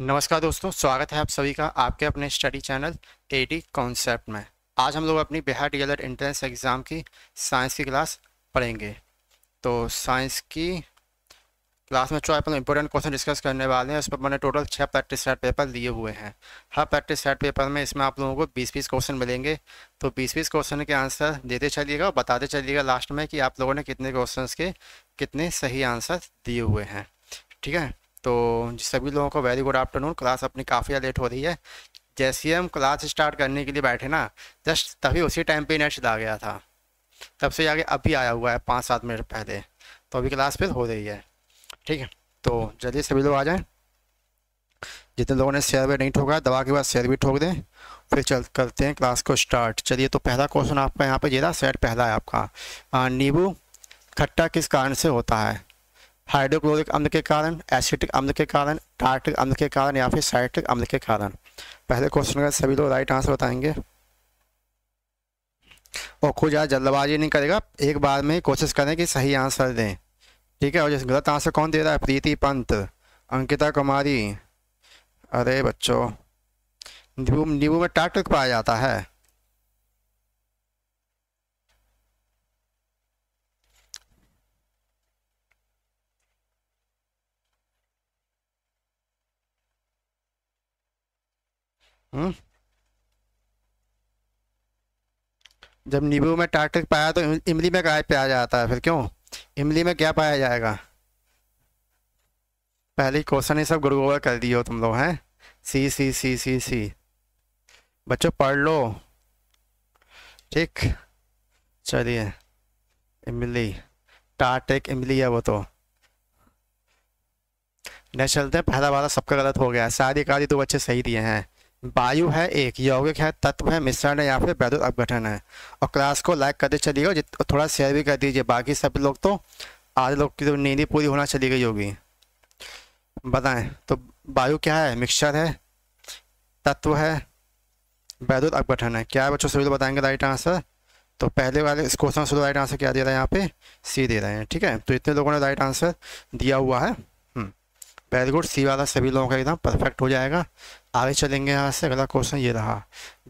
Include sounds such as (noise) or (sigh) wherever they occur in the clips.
नमस्कार दोस्तों स्वागत है आप सभी का आपके अपने स्टडी चैनल एडी कॉन्सेप्ट में आज हम लोग अपनी बिहार डी एंट्रेंस एग्ज़ाम की साइंस की क्लास पढ़ेंगे तो साइंस की क्लास में जो लोग इंपॉर्टेंट क्वेश्चन डिस्कस करने वाले हैं उस पर मैंने टोटल छः प्रैक्टिस सेट पेपर लिए हुए हैं हर प्रैक्टिस सेट पेपर में इसमें आप लोगों को बीस बीस क्वेश्चन मिलेंगे तो बीस बीस क्वेश्चन के आंसर देते चलिएगा और बताते चलिएगा लास्ट में कि आप लोगों ने कितने क्वेश्चन के कितने सही आंसर दिए हुए हैं ठीक है तो सभी लोगों को वेरी गुड आफ्टरनून क्लास अपनी काफ़ी लेट हो रही है जैसे हम क्लास स्टार्ट करने के लिए बैठे ना जस्ट तभी उसी टाइम पे नेट आ गया था तब से आगे अभी आया हुआ है पाँच सात मिनट पहले तो अभी क्लास फिर हो रही है ठीक है तो जल्दी सभी लोग आ जाएँ जितने लोगों ने शेयर भी नहीं ठोका दवा के बाद शेयर भी ठोक दें फिर चल करते हैं क्लास को स्टार्ट चलिए तो पहला क्वेश्चन आपका यहाँ पर ये रहा सेट पहला है आपका नींबू खट्टा किस कारण से होता है हाइड्रोक्लोरिक अम्ल के कारण एसिटिक अम्ल के कारण टार्टिक अम्ल के कारण या फिर साइट्रिक अम्ल के कारण पहले क्वेश्चन का सभी लोग राइट आंसर बताएंगे और खुद ज़्यादा जल्दबाजी नहीं करेगा एक बार में कोशिश करें कि सही आंसर दें ठीक है और जैसे गलत आंसर कौन दे रहा है प्रीति पंत अंकिता कुमारी अरे बच्चों नींबू नींबू में टार्टिक पाया जाता है हम्म? जब नींबू में टार्टिक पाया तो इमली में गायब पाया जाता है फिर क्यों इमली में क्या पाया जाएगा पहले क्वेश्चन ही सब गुड़ कर दिए हो तुम लोग हैं सी सी सी सी सी बच्चों पढ़ लो ठीक चलिए इमली टार्टिक इमली है वो तो नेक्स्ट चलते हैं पहला वाला सबका गलत हो गया शादी कादी तो बच्चे सही दिए हैं वायु है एक यौगिक है तत्व है मिश्रण है या फिर वैद्युत अपघटन है और क्लास को लाइक करते चलिएगा थोड़ा शेयर भी कर दीजिए बाकी सब लोग तो आधे लोग की तो नींद पूरी होना चली गई होगी बताएं तो वायु क्या है मिक्सचर है तत्व है वैद्युत अपघटन है क्या है बच्चों सभी लोग बताएंगे राइट आंसर तो पहले वाले इस क्वेश्चन से राइट आंसर क्या दे रहे हैं यहाँ पे सी दे रहे हैं ठीक है तो इतने लोगों ने राइट आंसर दिया हुआ है वेरी गुड सी वाला सभी लोगों का एकदम परफेक्ट हो जाएगा आगे चलेंगे यहाँ से अगला क्वेश्चन ये रहा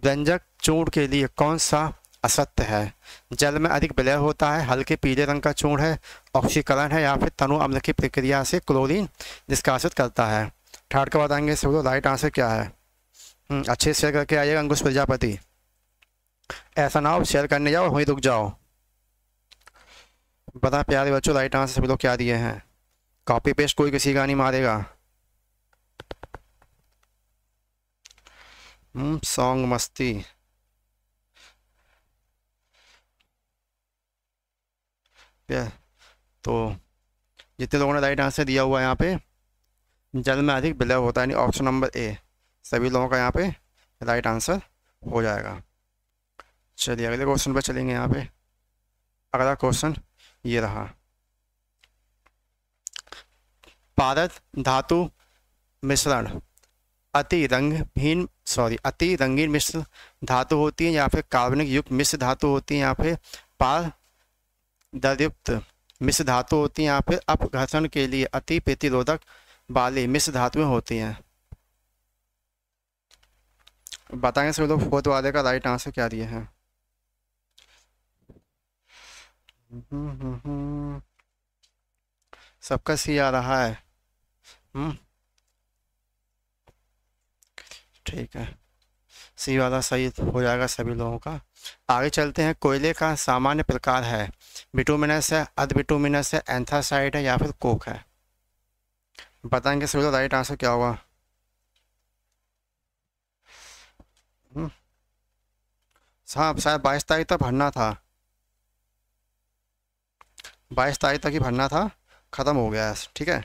व्यंजक चूड़ के लिए कौन सा असत्य है जल में अधिक विलय होता है हल्के पीले रंग का चूड़ है ऑक्सीकरण है या फिर तनु अम्ल की प्रक्रिया से क्लोरीन निष्कासित करता है ठाट का बताएंगे सब लोग राइट आंसर क्या है हम्म, अच्छे शेयर करके आइएगा अंकुश प्रजापति ऐसा ना हो शेयर करने जाओ वहीं रुक जाओ बता प्यारे बच्चों राइट आंसर सब लोग क्या दिए हैं कॉपी पेस्ट कोई किसी का नहीं मारेगा सॉन्ग hmm, मस्ती तो जितने तो लोगों ने राइट आंसर दिया हुआ है यहाँ पे जल में अधिक विलय होता है यानी ऑप्शन नंबर ए सभी लोगों का यहाँ पे राइट आंसर हो जाएगा चलिए अगले क्वेश्चन पर चलेंगे यहाँ पे अगला क्वेश्चन ये रहा पारद धातु मिश्रण अति रंगहीन सॉरी अति रंगीन मिश्र धातु होती है या फिर कार्बनिक युक्त मिश्र धातु होती है या फिर पारदरयुक्त मिश्र धातु होती है या फिर अपघर्षण के लिए अति प्रतिरोधक वाली मिश्र धातुएं होती हैं बताएंगे सभी लोग फोर्थ वाले का राइट आंसर क्या दिए हैं सबका सी आ रहा है हम्म। ठीक है सी वाला सही हो जाएगा सभी लोगों का आगे चलते हैं कोयले का सामान्य प्रकार है बिटूमिनस है अध है एंथासाइड है या फिर कोक है बताएंगे सभी लोग राइट आंसर क्या होगा हाँ शायद बाईस तारीख तक भरना था बाईस तारीख तक ही भरना था ख़त्म हो गया ठीक है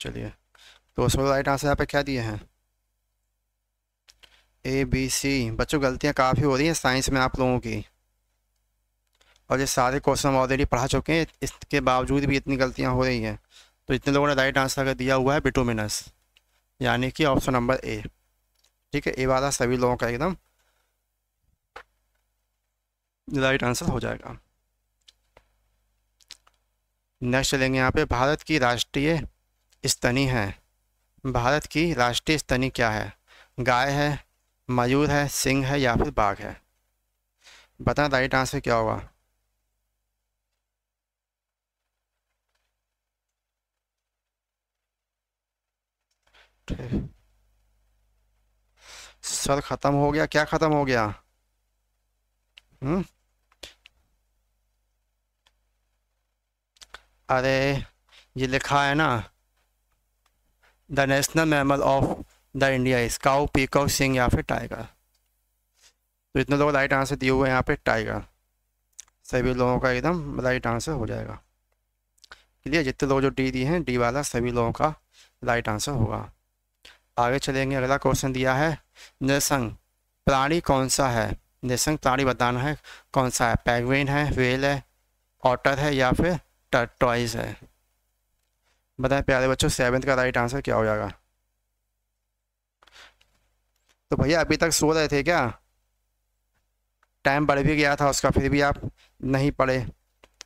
चलिए तो उसमें राइट तो आंसर यहाँ पे क्या दिए हैं ए बी सी बच्चों गलतियाँ काफ़ी हो रही हैं साइंस में आप लोगों की और ये सारे क्वेश्चन हम ऑलरेडी पढ़ा चुके हैं इसके बावजूद भी इतनी गलतियाँ हो रही हैं तो इतने लोगों ने राइट आंसर अगर दिया हुआ है बिटोमिनस यानी कि ऑप्शन नंबर ए ठीक है ए वाला सभी लोगों का एकदम राइट आंसर हो जाएगा नेक्स्ट चलेंगे यहाँ पे भारत की राष्ट्रीय स्तनी है भारत की राष्ट्रीय स्तनी क्या है गाय है मयूर है सिंह है या फिर बाघ है बताना राइट आंसर क्या होगा सर खत्म हो गया क्या खत्म हो गया हम्म अरे ये लिखा है ना the national mammal of the India is cow peacock सिंह या फिर टाइगर तो इतने लोग राइट आंसर दिए हुए यहाँ पे टाइगर सभी लोगों का एकदम राइट आंसर हो जाएगा क्लियर जितने लोग जो डी दिए हैं डी वाला सभी लोगों का राइट आंसर होगा आगे चलेंगे अगला क्वेश्चन दिया है निसंग प्राणी कौन सा है निसंग प्राणी बताना है कौन सा है पैगविन है वेल है ऑटर है या फिर टॉइज है बताएं प्यारे बच्चों सेवन्थ का राइट आंसर क्या हो जाएगा तो भैया अभी तक सो रहे थे क्या टाइम बढ़ भी गया था उसका फिर भी आप नहीं पढ़े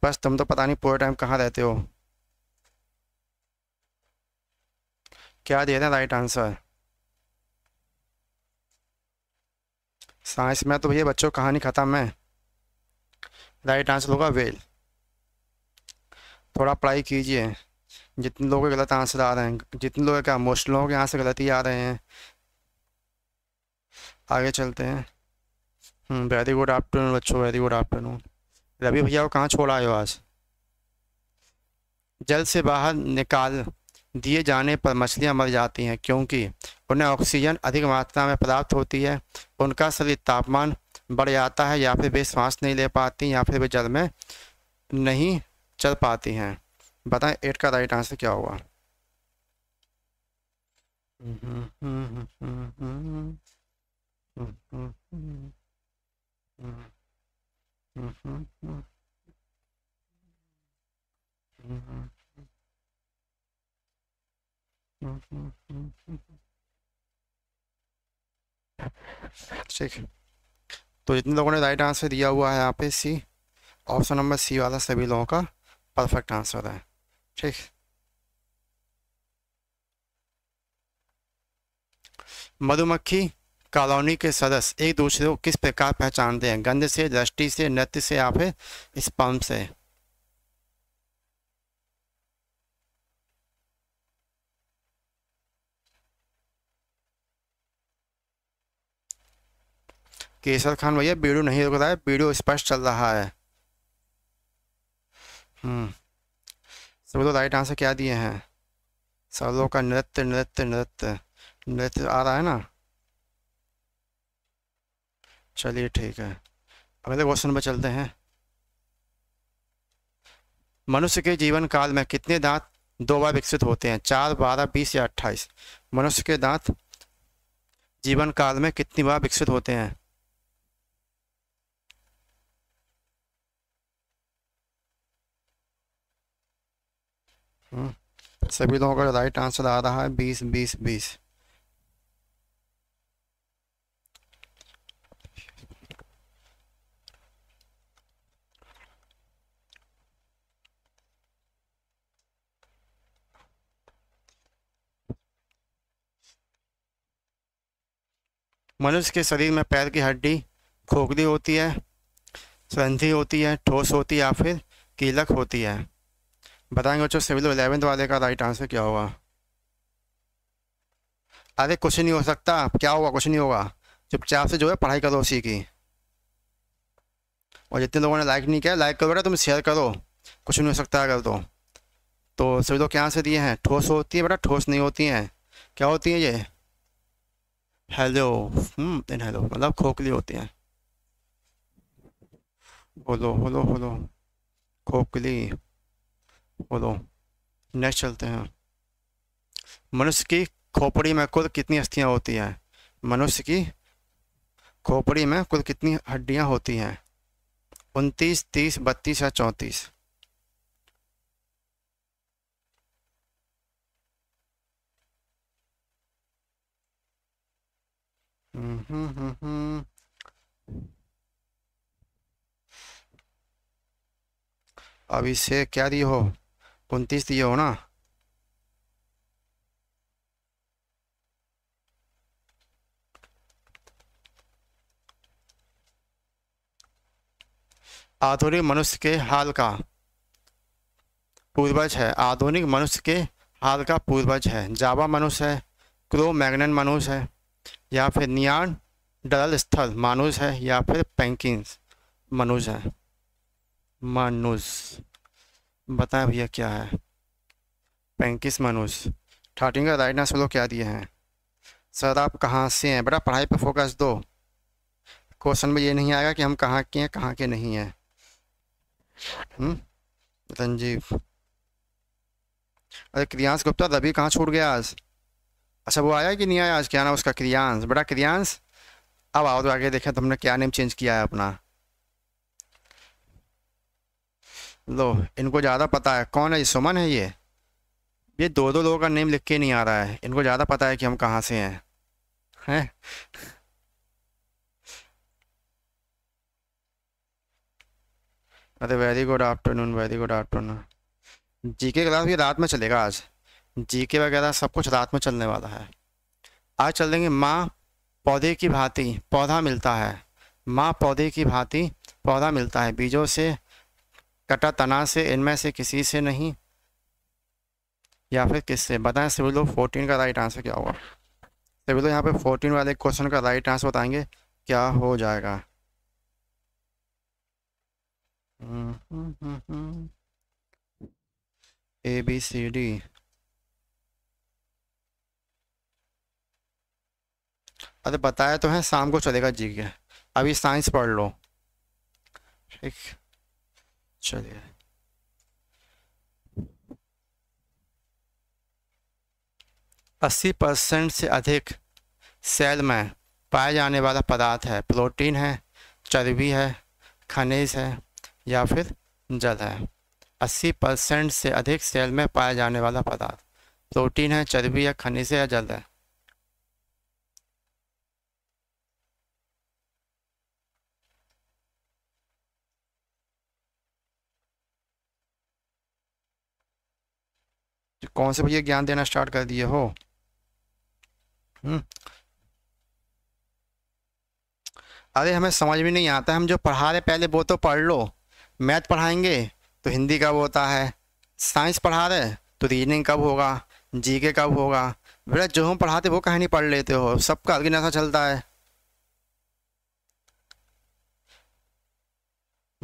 बस तुम तो पता नहीं पूरे टाइम कहाँ रहते हो क्या दे रहे हैं राइट आंसर साइंस में तो भैया बच्चों कहानी ख़त्म है राइट आंसर होगा वेल थोड़ा पढ़ाई कीजिए जितने लोगों के गलत आंसर आ रहे हैं जितने लोगों के मोस्ट लोगों के से गलत ही आ रहे हैं आगे चलते हैं वेरी गुड आफ्टरनून बच्चों वेरी गुड आफ्टरनून रवि भैया को कहाँ छोड़ा आए हो आज जल से बाहर निकाल दिए जाने पर मछलियाँ मर जाती हैं क्योंकि उन्हें ऑक्सीजन अधिक मात्रा में प्राप्त होती है उनका शरीर तापमान बढ़ जाता है या फिर वे सांस नहीं ले पाती या फिर वे जल में नहीं चल पाती हैं बताएं एट का राइट आंसर क्या होगा ठीक है तो जितने लोगों ने राइट आंसर दिया हुआ है यहाँ पे सी ऑप्शन नंबर सी वाला सभी लोगों का परफेक्ट आंसर है ठीक मधुमक्खी कॉलोनी के सदस्य एक दूसरे को किस प्रकार पहचानते हैं गंध से दृष्टि से नृत्य से या फिर स्पम से केसर खान भैया वीडियो नहीं रुक रहा है वीडियो स्पष्ट चल रहा है हम्म सब तो राइट आंसर क्या दिए हैं सब लोग का नृत्य नृत्य नृत्य नृत्य आ रहा है ना चलिए ठीक है अगले क्वेश्चन पर चलते हैं मनुष्य के जीवन काल में कितने दांत दो बार विकसित होते हैं चार बारह बीस या अट्ठाईस मनुष्य के दांत जीवन काल में कितनी बार विकसित होते हैं हम्म। सभी लोगों का राइट आंसर आ रहा है बीस बीस बीस मनुष्य के शरीर में पैर की हड्डी खोखली होती है संधि होती है ठोस होती है या फिर कीलक होती है बताएंगे बच्चों सिविल एलेवेंथ वाले का राइट आंसर क्या होगा अरे कुछ नहीं हो सकता क्या होगा कुछ नहीं होगा चुपचाप से जो है पढ़ाई करो उसी की और जितने लोगों ने लाइक नहीं किया लाइक करो बेटा तुम शेयर करो कुछ नहीं हो सकता अगर तो तो सभी लोग क्या से दिए हैं ठोस होती है बेटा ठोस नहीं होती हैं क्या होती है ये हेलो इन हेलो मतलब खोखली होती हैं बोलो बोलो बोलो खोखली बोलो नेक्स्ट चलते हैं मनुष्य की खोपड़ी में कुल कितनी अस्थियाँ होती हैं मनुष्य की खोपड़ी में कुल कितनी हड्डियाँ होती हैं उनतीस तीस बत्तीस या चौंतीस हम्म, हम्म, हम्म। अभी से क्या दी हो उनतीस दिए हो ना आधुनिक मनुष्य के हाल का पूर्वज है आधुनिक मनुष्य के हाल का पूर्वज है जावा मनुष्य है क्रो मैगनन मनुष्य है या फिर नियान डरल स्थल मानुष है या फिर पैंकिंग मनुष्य है मनुष्य बताएं भैया क्या है पैंतीस मनुष थर्टीन का राइट आंसर लोग क्या दिए हैं सर आप कहाँ से हैं बड़ा पढ़ाई पर फोकस दो क्वेश्चन में ये नहीं आएगा कि हम कहाँ के हैं कहाँ के नहीं हैं हम्म? रंजीव अरे क्रियांश गुप्ता रवि कहाँ छूट गया आज अच्छा वो आया कि नहीं आया आज क्या ना उसका क्रियांश बड़ा क्रियांश अब आओ तो आगे देखें तुमने क्या नेम चेंज किया है अपना लो इनको ज़्यादा पता है कौन है ये सुमन है ये ये दो दो लोगों का नेम लिख के नहीं आ रहा है इनको ज़्यादा पता है कि हम कहाँ से हैं हैं अरे very good afternoon very good afternoon GK class भी रात में चलेगा आज जीके वगैरह सब कुछ रात में चलने वाला है आज चल देंगे माँ पौधे की भांति पौधा मिलता है माँ पौधे की भांति पौधा मिलता है बीजों से कटा तना से इनमें से किसी से नहीं या फिर किससे बताएं सभी लोग फोर्टीन का राइट आंसर क्या होगा सभी लोग यहाँ पे फोर्टीन वाले क्वेश्चन का राइट आंसर बताएंगे क्या हो जाएगा ए बी सी डी अरे बताया तो है शाम को चलेगा जी के अभी साइंस पढ़ लो ठीक चलिए अस्सी परसेंट से अधिक सेल में पाया जाने वाला पदार्थ है प्रोटीन है चर्बी है खनिज है या फिर जल है अस्सी परसेंट से अधिक सेल में पाया जाने वाला पदार्थ प्रोटीन है चर्बी है खनिज है या जल है कौन से भैया ज्ञान देना स्टार्ट कर दिए हो हम्म। अरे हमें समझ में नहीं आता हम जो पढ़ा रहे पहले वो तो पढ़ लो मैथ पढ़ाएंगे तो हिंदी कब होता है साइंस पढ़ा रहे तो रीजनिंग कब होगा जीके कब होगा बेटा जो हम पढ़ाते वो कहानी पढ़ लेते हो सबका अलग नशा चलता है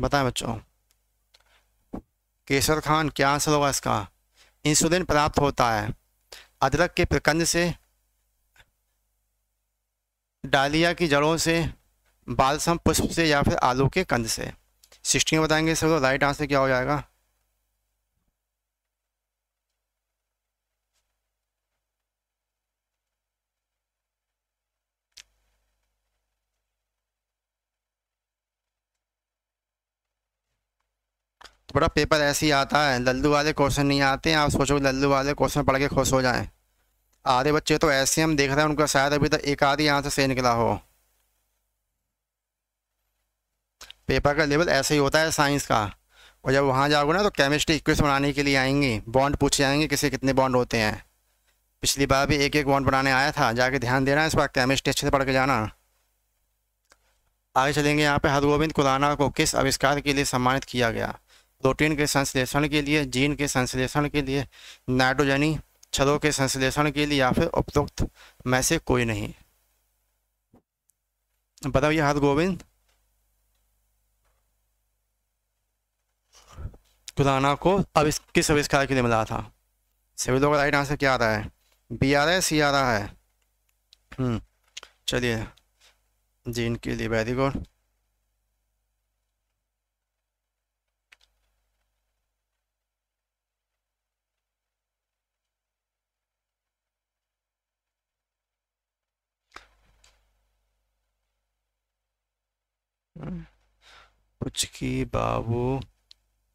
बताएं बच्चों केसर खान क्या आंसर होगा इसका इंसुलिन प्राप्त होता है अदरक के प्रकंद से डालिया की जड़ों से बालसम पुष्प से या फिर आलू के कंद से सिक्सटीन बताएंगे सर राइट आंसर क्या हो जाएगा बड़ा पेपर ऐसे ही आता है लल्लू वाले क्वेश्चन नहीं आते हैं आप सोचो लल्लू वाले क्वेश्चन पढ़ के खुश हो जाएं आधे बच्चे तो ऐसे हम देख रहे हैं उनका शायद अभी तक एक आधी यहाँ से सही निकला हो पेपर का लेवल ऐसे ही होता है साइंस का और जब वहाँ जाओगे ना तो केमिस्ट्री इक्वेशन बनाने के लिए आएंगे बॉन्ड पूछे आएंगे किसे कितने बॉन्ड होते हैं पिछली बार भी एक एक बॉन्ड बनाने आया था जाके ध्यान देना इस बार केमिस्ट्री अच्छे से पढ़ के जाना आगे चलेंगे यहाँ पे हरगोविंद खुराना को किस आविष्कार के लिए सम्मानित किया गया प्रोटीन के संश्लेषण के लिए जीन के संश्लेषण के लिए नाइट्रोजनी छदों के संश्लेषण के लिए या फिर उपयुक्त में से कोई नहीं बताओ ये हाथ गोविंद खुदाना को अब इस किस आविष्कार के लिए मिला था सभी का राइट आंसर क्या आ रहा है बी आ रहा है सी आ रहा है हम्म, चलिए जीन के लिए वेरी गुड पुचकी बाबू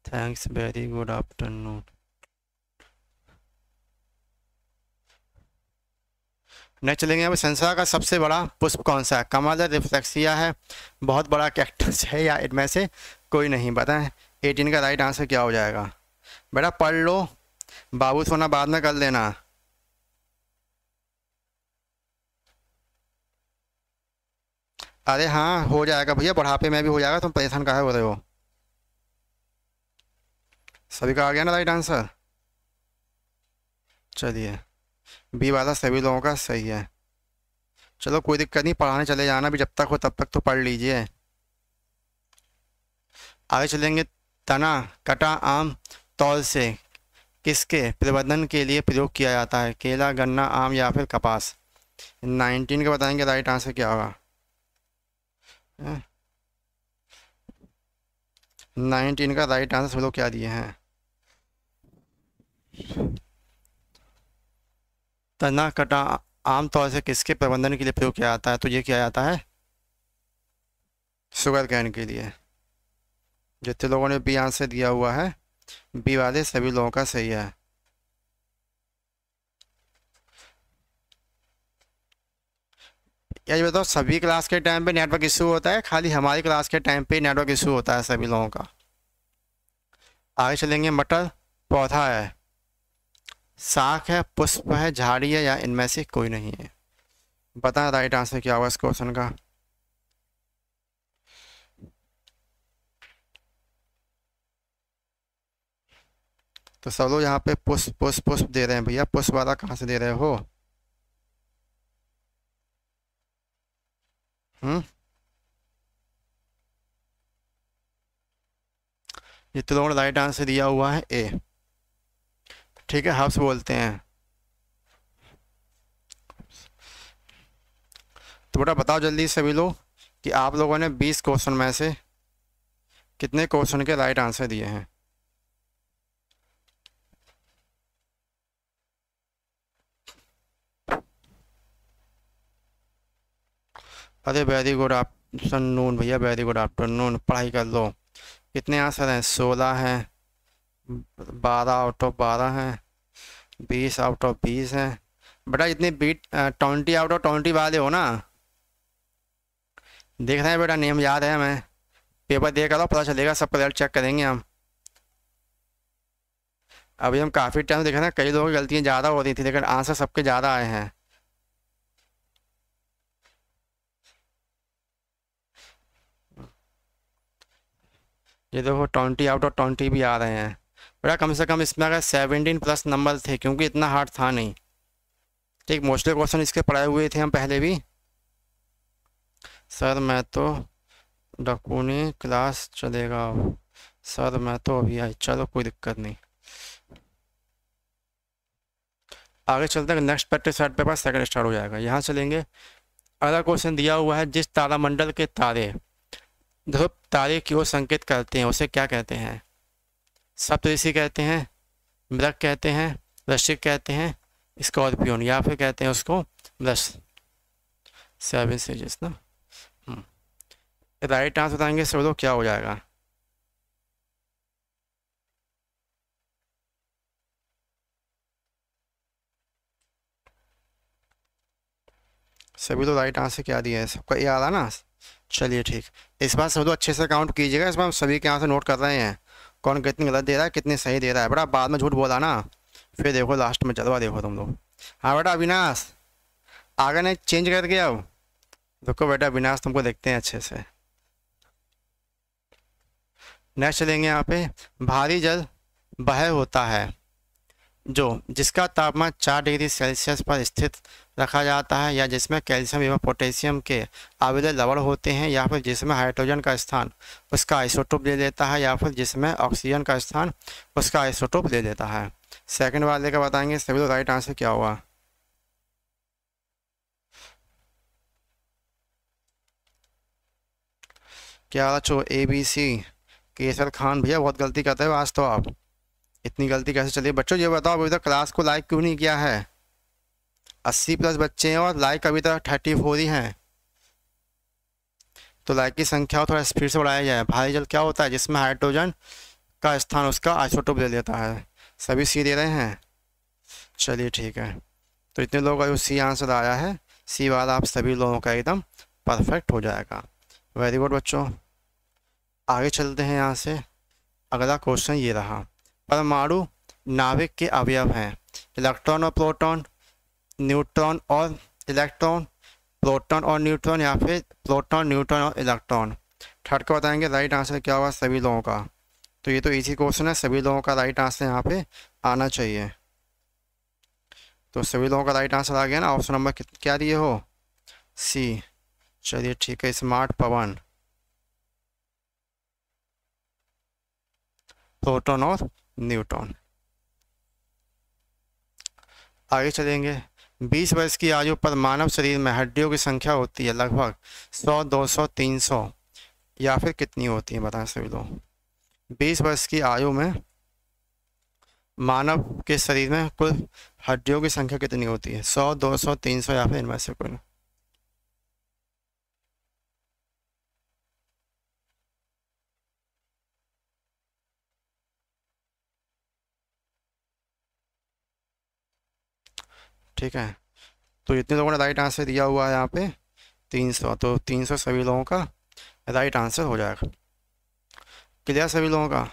thanks very good afternoon next चलेंगे अब संसार का सबसे बड़ा पुष्प कौन सा है कमल रिफ्लेक्सिया है बहुत बड़ा कैक्टस है या इनमें से कोई नहीं बताएं एटीन का राइट आंसर क्या हो जाएगा बेटा पढ़ लो बाबू सोना बाद में कर लेना अरे हाँ हो जाएगा भैया बढ़ापे में भी हो जाएगा तुम परेशान कहा हो रहे हो सभी का आ गया ना राइट आंसर चलिए बी वाला सभी लोगों का सही है चलो कोई दिक्कत नहीं पढ़ाने चले जाना भी जब तक हो तब तक तो पढ़ लीजिए आगे चलेंगे तना कटा आम तौल से किसके प्रबंधन के लिए प्रयोग किया जाता है केला गन्ना आम या फिर कपास नाइनटीन का बताएंगे राइट आंसर क्या होगा हम्म। नाइनटीन का राइट आंसर हम क्या दिए हैं तना कटा आमतौर से किसके प्रबंधन के लिए प्रयोग किया जाता है तो ये किया जाता है शुगर कैन के लिए जितने लोगों ने बी आंसर दिया हुआ है बी वाले सभी लोगों का सही है या ये बताओ सभी क्लास के टाइम पे नेटवर्क इशू होता है खाली हमारी क्लास के टाइम पे नेटवर्क इशू होता है सभी लोगों का आगे चलेंगे मटर पौधा है साख है पुष्प है झाड़ी है या इनमें से कोई नहीं है बता राइट आंसर क्या होगा इस क्वेश्चन का तो सब लोग यहाँ पे पुष्प पुष्प पुष्प दे रहे हैं भैया पुष्प वाला कहाँ से दे रहे हो हम्म ये त्रिकोण राइट आंसर दिया हुआ है ए ठीक है हब्स बोलते हैं तो बेटा बताओ जल्दी सभी लोग कि आप लोगों ने 20 क्वेश्चन में से कितने क्वेश्चन के राइट आंसर दिए हैं अरे वेरी गुड आफ्टरनून भैया वेरी गुड आफ्टरनून पढ़ाई कर लो कितने आंसर हैं सोलह हैं बारह आउट ऑफ बारह हैं बीस आउट ऑफ बीस हैं बेटा जितने बीट ट्वेंटी आउट ऑफ ट्वेंटी वाले हो ना देख रहे हैं बेटा नेम याद है हमें पेपर दे करो पता चलेगा सब रिजल्ट चेक करेंगे हम अभी हम काफ़ी टाइम देख रहे हैं कई लोगों की गलतियाँ ज़्यादा हो रही थी लेकिन आंसर सबके ज़्यादा आए हैं ये देखो ट्वेंटी आउट ऑफ ट्वेंटी भी आ रहे हैं बेटा कम से कम इसमें अगर सेवनटीन प्लस नंबर थे क्योंकि इतना हार्ड था नहीं ठीक मोस्टली क्वेश्चन इसके पढ़ाए हुए थे हम पहले भी सर मैं तो डकूनी क्लास चलेगा सर मैं तो अभी आई चलो कोई दिक्कत नहीं आगे चलते हैं next practice side paper second start हो जाएगा यहाँ चलेंगे अगला क्वेश्चन दिया हुआ है जिस तारामंडल के तारे ध्रुव तारे की ओर संकेत करते हैं उसे क्या कहते हैं सप्तऋषि कहते हैं मृग कहते हैं वृश्चिक कहते हैं स्कॉर्पियोन या फिर कहते हैं उसको वृक्ष सेवन सेजेस ना राइट हम्म। आंसर बताएंगे तो क्या हो जाएगा सभी तो राइट आंसर क्या दिया है सबका ये आ रहा ना चलिए ठीक इस बार सब लोग अच्छे से काउंट कीजिएगा इस बार हम सभी के यहाँ से नोट कर रहे हैं कौन कितनी गलत दे रहा है कितनी सही दे रहा है बेटा बाद में झूठ बोला ना फिर देखो लास्ट में जलवा देखो तुम लोग हाँ बेटा अविनाश आगे ने चेंज करके अब देखो बेटा अविनाश तुमको देखते हैं अच्छे से नेक्स्ट चलेंगे यहाँ पे भारी जल बह होता है जो जिसका तापमान चार डिग्री सेल्सियस पर स्थित रखा जाता है या जिसमें कैल्शियम एवं पोटेशियम के आवेदन लवण होते हैं या फिर जिसमें हाइड्रोजन का स्थान उसका आइसोटोप ले लेता है या फिर जिसमें ऑक्सीजन का स्थान उसका आइसोटोप ले लेता है सेकंड वाले का बताएंगे सभी तो राइट आंसर क्या हुआ क्या चो ए बी सी केसर खान भैया बहुत गलती करते हो आज तो आप इतनी गलती कैसे चलिए बच्चों ये बताओ अभी तक क्लास को लाइक क्यों नहीं किया है अस्सी प्लस बच्चे हैं और लाइक अभी तक थर्टी फोर ही हैं तो लाइक की संख्या थोड़ा स्पीड से बढ़ाया जाए भारी जल क्या होता है जिसमें हाइड्रोजन का स्थान उसका आइसोटोप ले लेता है सभी सी दे रहे हैं चलिए ठीक है तो इतने लोग अभी सी आंसर आया है सी वाला आप सभी लोगों का एकदम परफेक्ट हो जाएगा वेरी गुड बच्चों आगे चलते हैं यहाँ से अगला क्वेश्चन ये रहा परमाणु नाभिक के अवयव हैं इलेक्ट्रॉन और प्रोटॉन न्यूट्रॉन और इलेक्ट्रॉन प्रोटॉन और न्यूट्रॉन या फिर प्रोटॉन न्यूट्रॉन और इलेक्ट्रॉन थर्ड को बताएंगे राइट आंसर क्या होगा सभी लोगों का तो ये तो इजी क्वेश्चन है सभी लोगों का राइट आंसर यहाँ पे आना चाहिए तो सभी लोगों का राइट आंसर आ गया ना ऑप्शन नंबर क्या दिए हो सी चलिए ठीक है स्मार्ट पवन प्रोटॉन और न्यूट्रॉन आगे चलेंगे बीस वर्ष की आयु पर मानव शरीर में हड्डियों की संख्या होती है लगभग सौ दो सौ तीन सौ या फिर कितनी होती है बताएं सभी लोग बीस वर्ष की आयु में मानव के शरीर में कुल हड्डियों की संख्या कितनी होती है सौ दो सौ तीन सौ या फिर इनमें से कोई ठीक है तो जितने लोगों ने राइट आंसर दिया हुआ है यहाँ पे 300 तो 300 सभी लोगों का राइट आंसर हो जाएगा क्लियर सभी लोगों का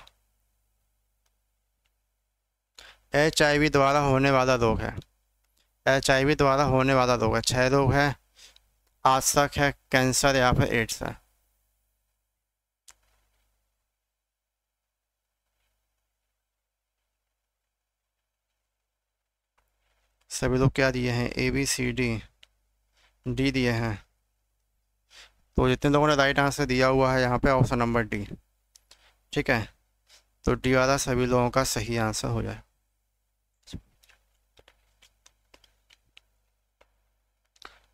एच द्वारा होने वाला रोग है एच द्वारा होने वाला रोग है छः रोग है तक है कैंसर या फिर एड्स है सभी लोग क्या दिए हैं A B C D D दिए हैं तो जितने लोगों ने राइट आंसर दिया हुआ है यहाँ पे ऑप्शन नंबर डी ठीक है तो डी वाला सभी लोगों का सही आंसर हो जाए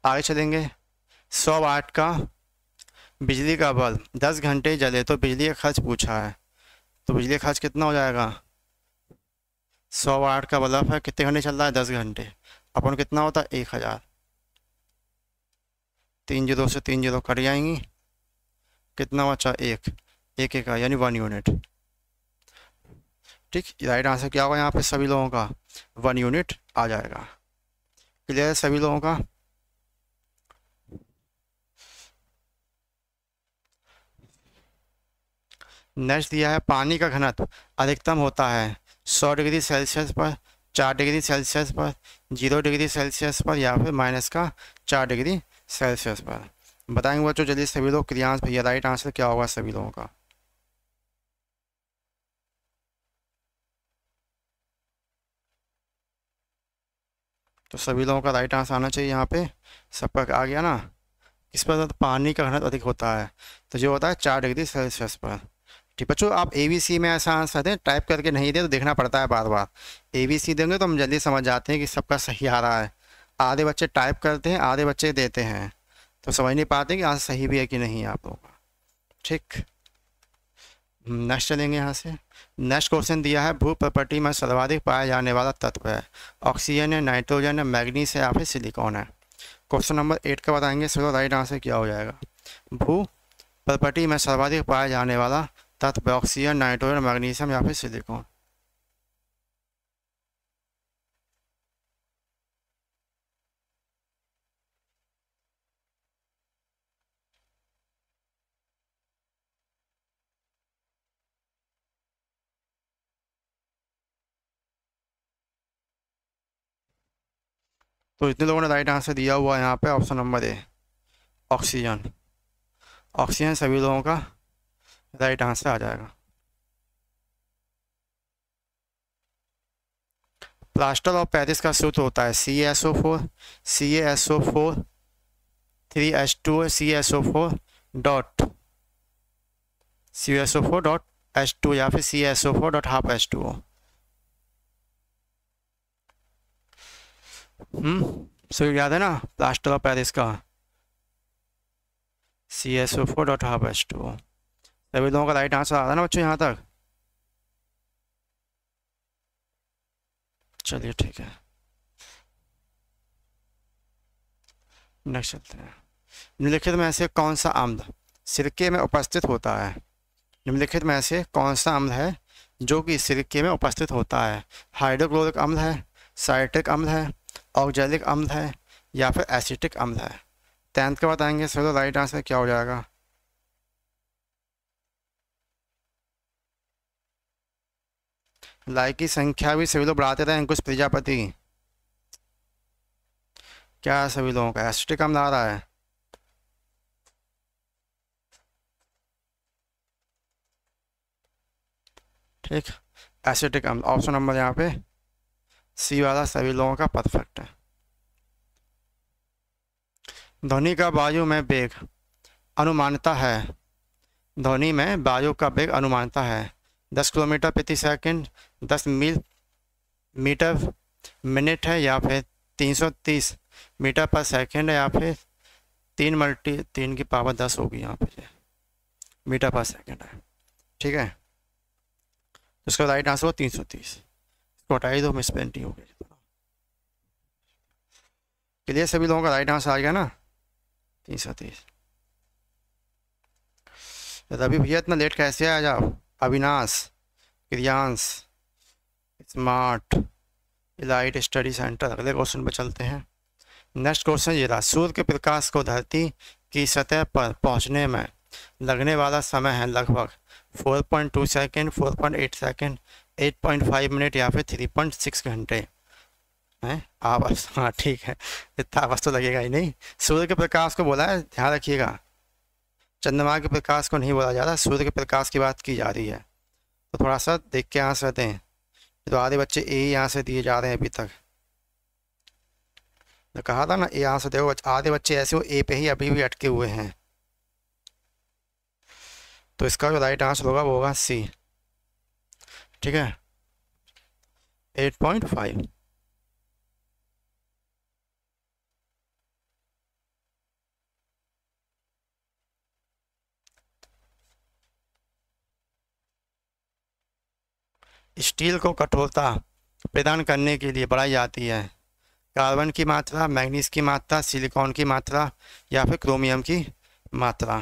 आगे चलेंगे सौ वाट का बिजली का बल्ब दस घंटे जले तो बिजली का खर्च पूछा है तो बिजली का खर्च कितना हो जाएगा सौ वाट का बल्ब है कितने घंटे चल रहा है दस घंटे अपन कितना होता है एक हज़ार तीन जीरो से तीन जीरो कट जाएंगी कितना अच्छा एक एक एक यानी वन यूनिट ठीक राइट आंसर क्या होगा यहाँ पे सभी लोगों का वन यूनिट आ जाएगा क्लियर है सभी लोगों का नेक्स्ट दिया है पानी का घनत्व अधिकतम होता है सौ डिग्री सेल्सियस पर चार डिग्री सेल्सियस पर जीरो डिग्री सेल्सियस पर या फिर माइनस का चार डिग्री सेल्सियस पर बताएंगे बच्चों जल्दी सभी लोग क्रियांश भैया राइट आंसर क्या होगा सभी लोगों का तो सभी लोगों का राइट आंसर आना चाहिए यहाँ पे पर आ गया ना इस पर तो पानी का घनत्व अधिक होता है तो जो होता है चार डिग्री सेल्सियस पर ठीक बच्चों आप ए बी सी में ऐसा आंसर दें टाइप करके नहीं दें तो देखना पड़ता है बार बार ए बी सी देंगे तो हम जल्दी समझ जाते हैं कि सबका सही आ रहा है आधे बच्चे टाइप करते हैं आधे बच्चे देते हैं तो समझ नहीं पाते कि आंसर सही भी है कि नहीं आप लोगों का ठीक नेक्स्ट चलेंगे यहाँ से नेक्स्ट क्वेश्चन दिया है भू प्रॉपर्टी में सर्वाधिक पाया जाने वाला तत्व है ऑक्सीजन है नाइट्रोजन है मैग्नीस है या फिर सिलिकॉन है क्वेश्चन नंबर एट का बताएंगे सो राइट आंसर क्या हो जाएगा भू प्रॉपर्टी में सर्वाधिक पाया जाने वाला तत्व ऑक्सीजन नाइट्रोजन मैग्नीशियम या फिर सिलिकॉन तो इतने लोगों ने राइट आंसर दिया हुआ है यहाँ पे option number A oxygen oxygen सभी लोगों का राइट आंसर आ जाएगा प्लास्टर ऑफ पैरिस का सूत्र होता है C S O four C S O four three H two C S O four dot C S O four dot H two या फिर C S O four dot half H two O so याद है ना plaster of Paris का C S O four dot half H two O सभी लोगों का right answer आ रहा है ना बच्चों यहाँ तक चलिए ठीक है नेक्स्ट चलते हैं निम्नलिखित में से कौन सा अम्ल सिरके में उपस्थित होता है निम्नलिखित में से कौन सा अम्ल है जो कि सिरके में उपस्थित होता है हाइड्रोक्लोरिक अम्ल है साइट्रिक अम्ल है ऑक्जेलिक अम्ल है या फिर एसिटिक अम्ल है टेंथ के बाद आएंगे सर राइट तो आंसर क्या हो जाएगा लाइक की संख्या भी सभी लोग बढ़ाते रहे अंकुश प्रजापति क्या सभी लोगों का एसटी कम आ रहा है ठीक एसिटिक अम्ल ऑप्शन नंबर यहाँ पे सी वाला सभी लोगों का परफेक्ट है ध्वनि का वायु में बेग अनुमानता है ध्वनि में वायु का बेग अनुमानता है 10 किलोमीटर प्रति सेकंड दस मील मीटर मिनट है या फिर तीन सौ तीस मीटर पर सेकेंड है या फिर तीन मल्टी तीन की पावर दस होगी यहाँ पे मीटर पर सेकेंड है ठीक है उसका राइट आंसर होगा तीन सौ तीस इसको हटाई दो तो मिस पेंटिंग हो गई क्लियर सभी लोगों का राइट आंसर आ गया ना तीन सौ तीस रवि भैया इतना लेट कैसे आ जाओ Avinash Kriyansh smart elite study centre अगले क्वेश्चन पर चलते हैं नेक्स्ट क्वेश्चन ये रहा सूर्य के प्रकाश को धरती की सतह पर पहुंचने में लगने वाला समय है लगभग 4.2 सेकंड, 4.8 सेकंड, 8.5 मिनट या फिर 3.6 घंटे हैं आप हाँ ठीक है इतना आवास तो लगेगा ही नहीं सूर्य के प्रकाश को बोला है ध्यान रखिएगा चंद्रमा के प्रकाश को नहीं बोला जा रहा सूर्य के प्रकाश की बात की जा रही है तो थोड़ा सा देख के आंसर दें तो आधे बच्चे ए यहाँ से दिए जा रहे हैं अभी तक तो कहा था ना ए यहाँ से देखो आधे बच्चे ऐसे हो ए पे ही अभी भी अटके हुए हैं तो इसका जो राइट आंसर होगा वो होगा सी ठीक है एट पॉइंट फाइव स्टील को कठोरता प्रदान करने के लिए बढ़ाई जाती है कार्बन की मात्रा मैग्नीज की मात्रा सिलिकॉन की मात्रा या फिर क्रोमियम की मात्रा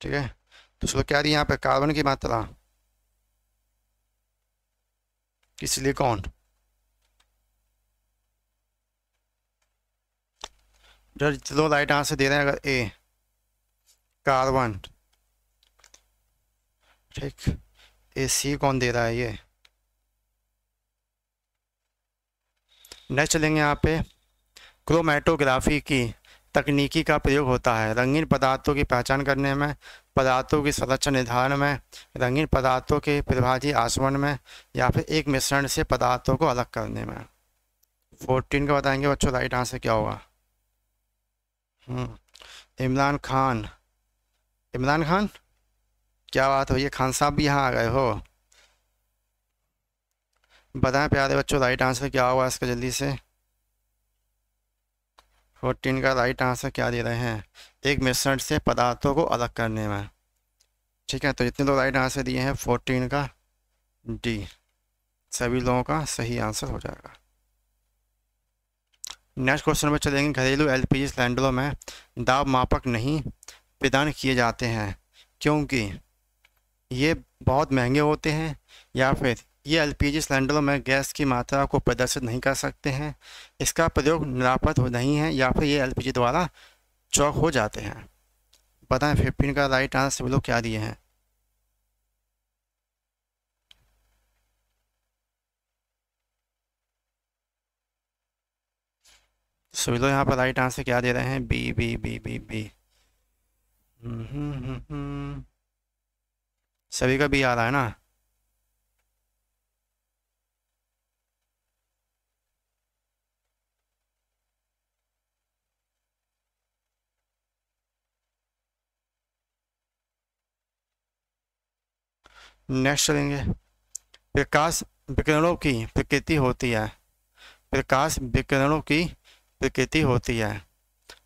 ठीक है तो सो क्या यहाँ पे कार्बन की मात्रा कि सिलिकॉन जो दो राइट आंसर दे रहे हैं अगर ए कार्बन ठीक ए सी कौन दे रहा है ये नेक्स्ट चलेंगे यहाँ पे क्रोमेटोग्राफी की तकनीकी का प्रयोग होता है रंगीन पदार्थों की पहचान करने में पदार्थों की संरक्षण निर्धारण में रंगीन पदार्थों के प्रभाजी आसमन में या फिर एक मिश्रण से पदार्थों को अलग करने में फोर्टीन का बताएंगे बच्चों राइट आंसर क्या होगा हम्म। इमरान खान इमरान खान क्या बात है भैया खान साहब भी यहाँ आ गए हो बताएं प्यारे बच्चों राइट आंसर क्या होगा इसका जल्दी से फोर्टीन का राइट आंसर क्या दे रहे हैं एक मिश्रण से पदार्थों को अलग करने में ठीक है तो जितने लोग राइट आंसर दिए हैं फोर्टीन का डी सभी लोगों का सही आंसर हो जाएगा नेक्स्ट क्वेश्चन में चलेंगे घरेलू एलपीजी सिलेंडरों में दाब मापक नहीं प्रदान किए जाते हैं क्योंकि ये बहुत महंगे होते हैं या फिर ये एलपीजी सिलेंडरों में गैस की मात्रा को प्रदर्शित नहीं कर सकते हैं इसका प्रयोग निरापद नहीं है या फिर ये एलपीजी द्वारा चौक हो जाते हैं बताएं फिफ्टीन का राइट आंसर लोग क्या दिए हैं सो लो यहाँ पर राइट आंसर क्या दे रहे हैं B B B B B सभी का बी आ रहा है ना नेक्स्ट चलेंगे प्रकाश विकिरणों की प्रकृति होती है प्रकाश विकिरणों की विकृति होती है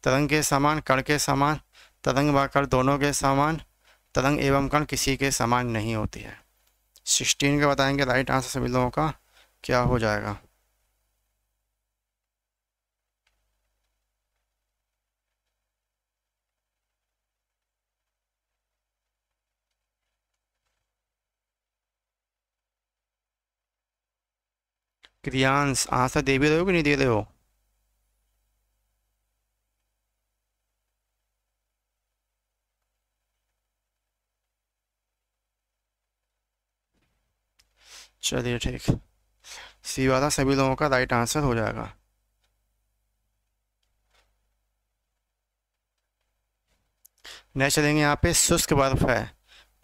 तरंग के समान कण के समान तरंग व कण दोनों के समान तरंग एवं कण किसी के समान नहीं होती है सिक्सटीन का बताएंगे राइट आंसर सभी लोगों का क्या हो जाएगा क्रियांश आंसर दे भी रहे हो कि नहीं दे रहे हो चलिए ठीक सी वाला सभी लोगों का राइट आंसर हो जाएगा नेक्स्ट चलेंगे यहाँ पे शुष्क बर्फ है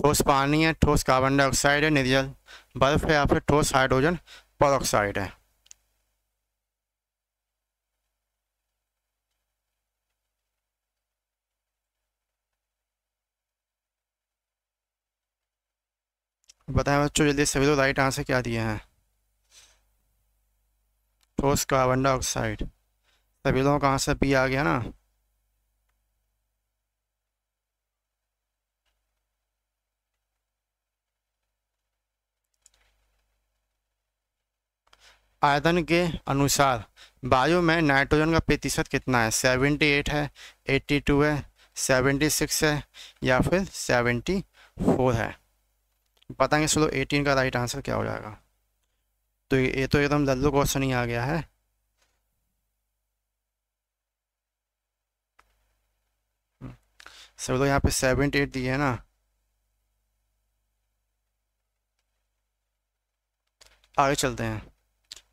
ठोस पानी है ठोस कार्बन डाइऑक्साइड है निर्जल बर्फ है यहाँ पे ठोस हाइड्रोजन पर ऑक्साइड है बताएं बच्चों जल्दी सभी लोग राइट आंसर क्या दिए हैं ठोस कार्बन डाइऑक्साइड सभी लोगों का आंसर बी आ गया ना आयतन के अनुसार वायु में नाइट्रोजन का प्रतिशत कितना है सेवेंटी एट है एट्टी टू है सेवेंटी सिक्स है या फिर सेवेंटी फोर है बताएंगे चलो एटीन का राइट आंसर क्या हो जाएगा तो ये तो एकदम लल्लू क्वेश्चन ही आ गया है हम्म, सर यहाँ पे सेवेंटी एट दिए है ना आगे चलते हैं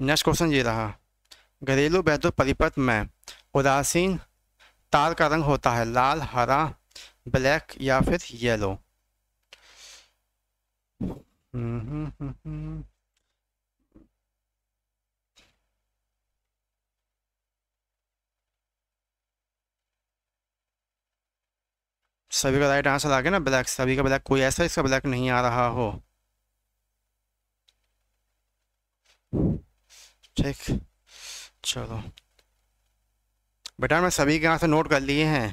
नेक्स्ट क्वेश्चन ये रहा घरेलू बैतुल परिपथ में उदासीन तार का रंग होता है लाल हरा ब्लैक या फिर येलो सभी का राइट आंसर आ गया ना ब्लैक सभी का ब्लैक कोई ऐसा इसका ब्लैक नहीं आ रहा हो ठीक चलो बेटा मैं सभी के आंसर नोट कर लिए हैं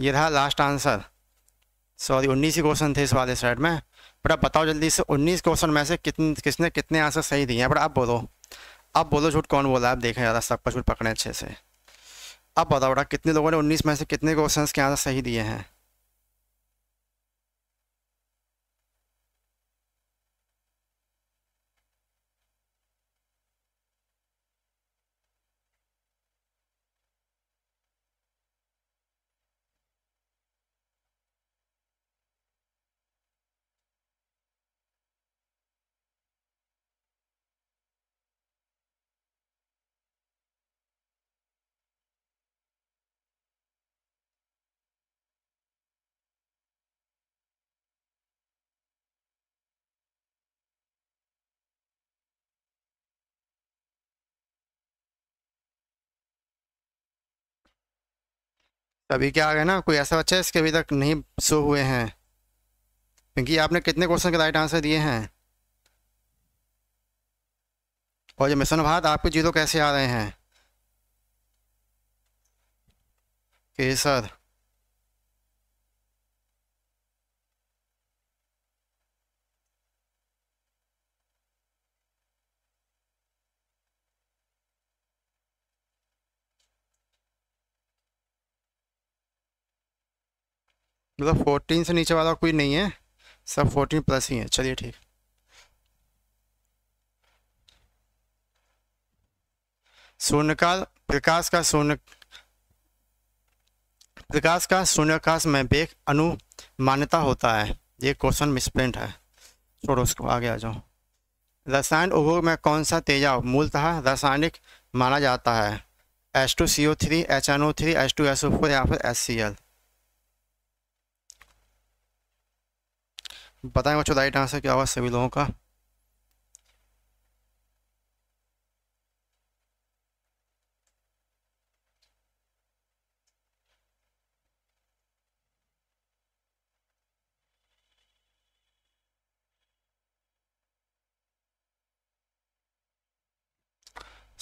ये रहा लास्ट आंसर सॉरी उन्नीस ही क्वेश्चन थे इस वाले साइड में बेटा बताओ जल्दी से उन्नीस क्वेश्चन में से कितने किसने कितने आंसर सही दिए हैं बट अब बोलो अब बोलो झूठ कौन बोला आप देखें ज़्यादा सबका झूठ पकड़ें अच्छे से अब बताओ बेटा कितने लोगों ने उन्नीस में से कितने क्वेश्चन के आंसर सही दिए हैं अभी क्या आ गया ना कोई ऐसा बच्चा है इसके अभी तक नहीं सो हुए हैं क्योंकि आपने कितने क्वेश्चन के राइट आंसर दिए हैं और जो मिशन भारत आपके जीरो कैसे आ रहे हैं के सर मतलब फोर्टीन से नीचे वाला कोई नहीं है सब फोर्टीन प्लस ही है चलिए ठीक शून्यकाल प्रकाश का शून्य प्रकाश का शून्यकाश में वेग अनु मान्यता होता है ये क्वेश्चन मिसप्रिंट है छोड़ो उसको आगे आ जाओ रसायन उद्योग में कौन सा तेजाव मूलतः रासायनिक माना जाता है S two C O three H N O three S two S O four या फिर एस सी एल बताएं बच्चों राइट आंसर क्या हुआ सभी लोगों का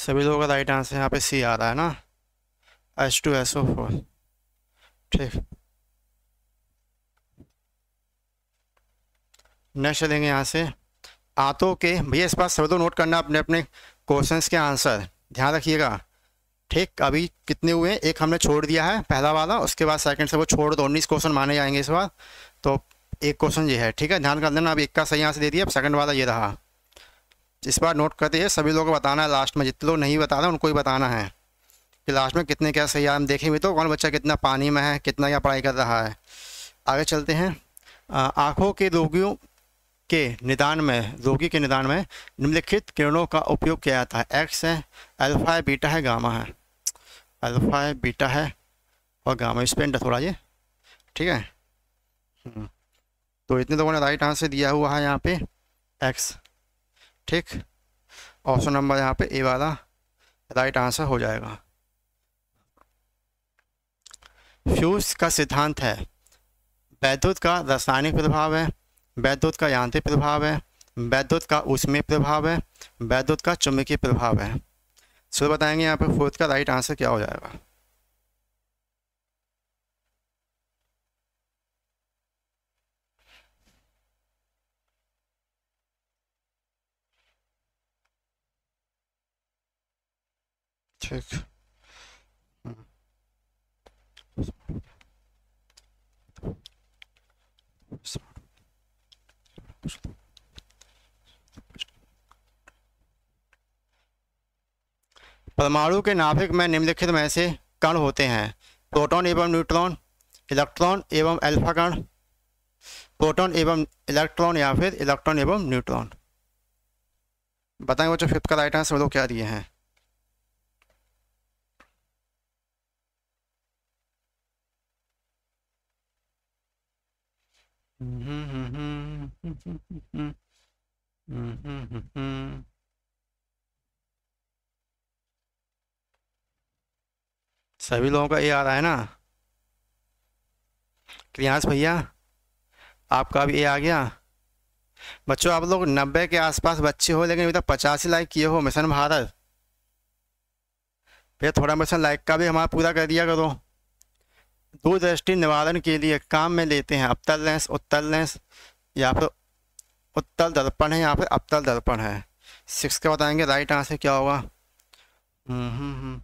सभी लोगों का राइट आंसर यहाँ पे सी आ रहा है ना H two S O four ठीक नेक्स्ट देंगे यहाँ से आतो के भैया इस पास शब्दों नोट करना अपने अपने क्वेश्चंस के आंसर ध्यान रखिएगा ठीक अभी कितने हुए एक हमने छोड़ दिया है पहला वाला उसके बाद सेकंड से वो छोड़ दो उन्नीस क्वेश्चन माने जाएंगे इस बार तो एक क्वेश्चन ये है ठीक है ध्यान कर देना अब एक का सही आंसर दे दिया अब सेकंड वाला ये रहा इस बार नोट करते हैं सभी लोगों को बताना है लास्ट में जितने लोग नहीं बता रहे उनको ही बताना है कि लास्ट में कितने क्या सही आम देखेंगे तो कौन बच्चा कितना पानी में है कितना क्या पढ़ाई कर रहा है आगे चलते हैं आँखों के रोगियों के निदान में रोगी के निदान में निम्नलिखित किरणों का उपयोग किया जाता है एक्स है अल्फा है बीटा है गामा है अल्फा है बीटा है और गामा इस पेंट थोड़ा ये ठीक है हम्म, तो इतने लोगों ने राइट आंसर दिया हुआ है यहाँ पे एक्स ठीक ऑप्शन नंबर यहाँ पे ए वाला राइट आंसर हो जाएगा फ्यूज का सिद्धांत है वैद्युत का रासायनिक प्रभाव है वैद्युत का यांत्रिक प्रभाव है वैद्युत का उसमें प्रभाव है वैद्युत का चुम्बकीय प्रभाव है सो बताएंगे यहाँ पर फोर्थ का राइट आंसर क्या हो जाएगा ठीक परमाणु के नाभिक में निम्नलिखित में से कण होते हैं प्रोटॉन एवं न्यूट्रॉन इलेक्ट्रॉन एवं अल्फा कण प्रोटॉन एवं इलेक्ट्रॉन या फिर इलेक्ट्रॉन एवं न्यूट्रॉन बताएंगे बच्चों फिफ्थ का राइट आंसर क्या दिए हैं हम्म हम्म हम्म हम्म हम्म हम्म हम्म हम्म सभी लोगों का ए आ रहा है ना क्रियांश भैया आपका भी ए आ गया बच्चों आप लोग नब्बे के आसपास बच्चे हो लेकिन अभी तक पचासी लाइक किए हो मिशन भारत भैया थोड़ा मिशन लाइक का भी हमारा पूरा कर दिया करो दूरदृष्टि निवारण के लिए काम में लेते हैं अपतल लेंस उत्तल लेंस या फिर उत्तल दर्पण है या फिर अपतल दर्पण है सिक्स का बताएंगे राइट आंसर क्या होगा हम्म हम्म, हम्म।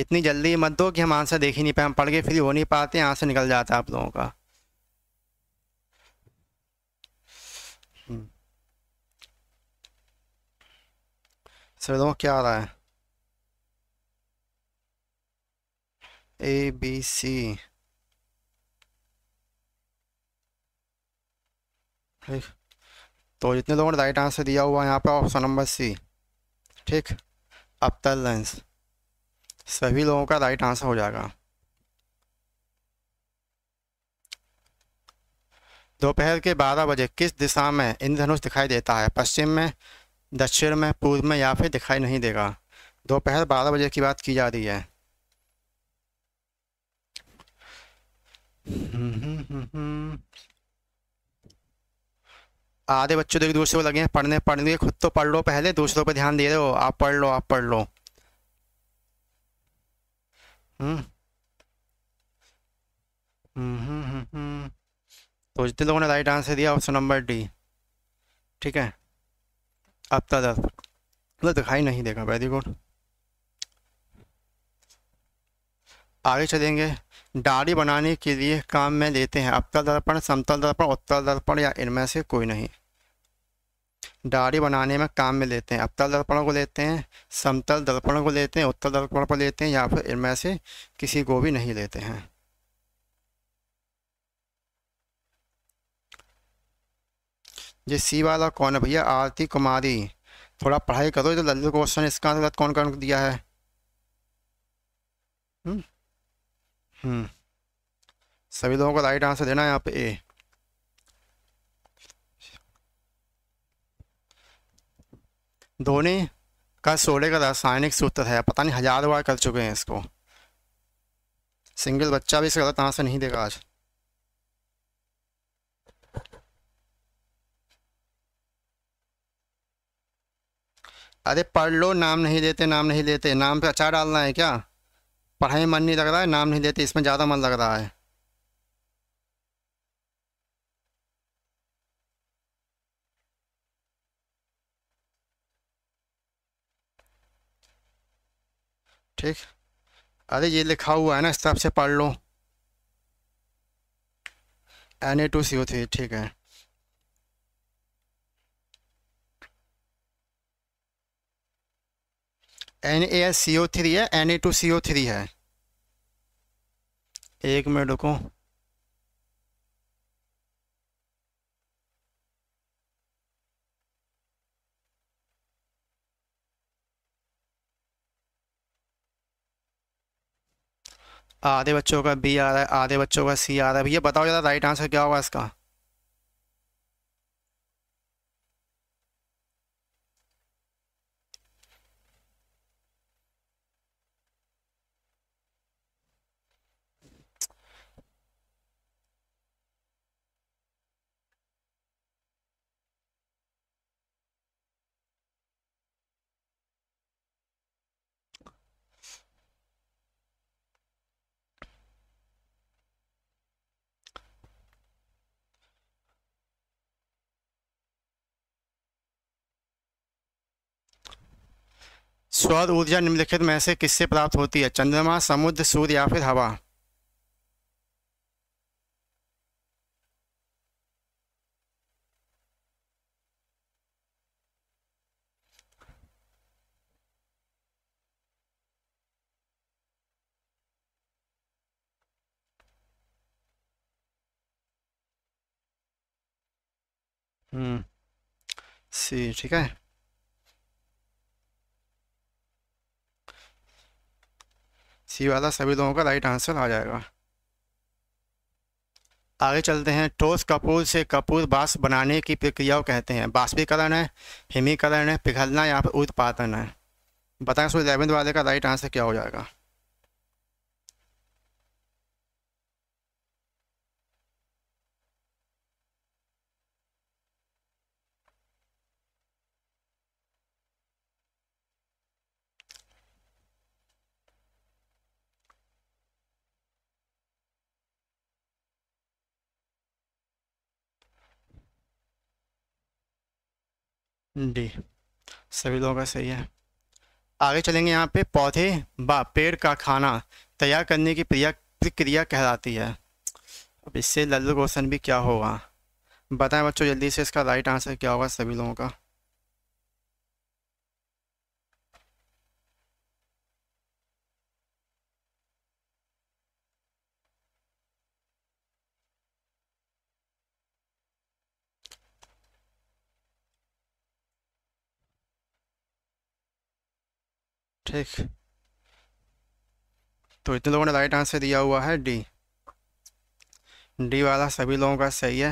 इतनी जल्दी मत दो कि हम आंसर देख ही नहीं पाए हम पढ़ के फ्री हो नहीं पाते आंसर निकल जाता है आप लोगों का हम्म। सर लोगों क्या आ रहा है ए बी सी ठीक तो जितने लोगों ने राइट आंसर दिया हुआ है यहाँ पे ऑप्शन नंबर सी ठीक तल लेंस सभी लोगों का राइट आंसर हो जाएगा दोपहर के 12 बजे किस दिशा में इंद्रधनुष दिखाई देता है पश्चिम में दक्षिण में पूर्व में या फिर दिखाई नहीं देगा दोपहर 12 बजे की बात की जा रही है आधे बच्चों एक दूसरे को लगे हैं पढ़ने पढ़ने खुद तो पढ़ लो पहले दूसरों पर ध्यान दे रहे हो आप पढ़ लो आप पढ़ लो हम्म तो जितने लोगों ने राइट आंसर दिया ऑप्शन नंबर डी ठीक है अब तक मतलब दिखाई नहीं देगा वेरी गुड आगे चलेंगे दाढ़ी बनाने के लिए काम में लेते हैं अपतल दर्पण समतल दर्पण उत्तल दर्पण या इनमें से कोई नहीं दाढ़ी बनाने में काम में लेते हैं अवतल दर्पण को लेते हैं समतल दर्पण को लेते हैं उत्तल दर्पण को लेते हैं या फिर इनमें से किसी को भी नहीं लेते हैं जी सी वाला कौन है भैया आरती कुमारी थोड़ा पढ़ाई करो जो ललित क्वेश्चन इसका गलत कौन कौन दिया है हम्म।, हम्म सभी लोगों को राइट आंसर देना है यहाँ पे ए धोनी का सोडे का रासायनिक सूत्र है पता नहीं हजार बार कर चुके हैं इसको सिंगल बच्चा भी इसका गलत से नहीं देगा आज अरे पढ़ लो नाम नहीं देते नाम नहीं देते नाम पे अचार डालना है क्या पढ़ाई मन नहीं लग रहा है नाम नहीं देते इसमें ज़्यादा मन लग रहा है ठीक अरे ये लिखा हुआ है ना इस तरफ से पढ़ लो N A two C O three ठीक है N A C O three है N A two C O three है एक मिनट रुको आधे बच्चों का बी आ रहा है आधे बच्चों का सी आ रहा है भैया बताओ ज़रा राइट आंसर क्या होगा इसका स्वाद ऊर्जा निम्नलिखित में से किससे प्राप्त होती है चंद्रमा समुद्र सूर्य या फिर हवा हम्म सी ठीक है सी वाला सभी लोगों का राइट आंसर आ जाएगा आगे चलते हैं ठोस कपूर से कपूर बास बनाने की प्रक्रिया को कहते हैं बाष्पीकरण है हिमीकरण है पिघलना या फिर उत्पादन है बताएं सो इलेवेंथ वाले का राइट आंसर क्या हो जाएगा डी सभी लोगों का सही है आगे चलेंगे यहाँ पे पौधे व पेड़ का खाना तैयार करने की प्रिया प्रक्रिया कहलाती है अब इससे लल्लू क्वेश्चन भी क्या होगा बताएं बच्चों जल्दी से इसका राइट आंसर क्या होगा सभी लोगों का ठीक तो इतने लोगों ने राइट आंसर दिया हुआ है डी डी वाला सभी लोगों का सही है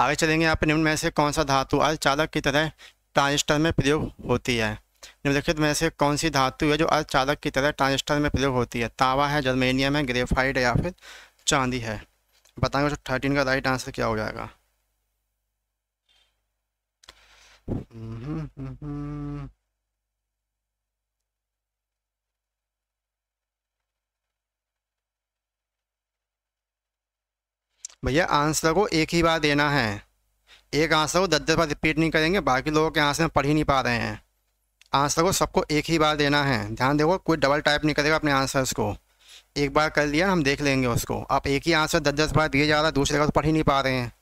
आगे चलेंगे आप निम्न में से कौन सा धातु अलचालक की तरह ट्रांजिस्टर में प्रयोग होती है निम्नलिखित में से कौन सी धातु है जो अलचालक की तरह ट्रांजिस्टर में प्रयोग होती है तावा है जर्मेनियम है ग्रेफाइड या फिर चांदी है बताएंगे थर्टीन का राइट आंसर क्या हो जाएगा Mm-hmm. भैया आंसर को एक ही बार देना है एक आंसर को दस दस बार रिपीट नहीं करेंगे बाकी लोगों के आंसर में पढ़ ही नहीं पा रहे हैं आंसर को सबको एक ही बार देना है ध्यान देखो कोई डबल टाइप नहीं करेगा अपने आंसर्स को एक बार कर लिया हम देख लेंगे उसको आप एक ही आंसर दस दस बार दिए जा रहा है दूसरे का तो पढ़ ही नहीं पा रहे हैं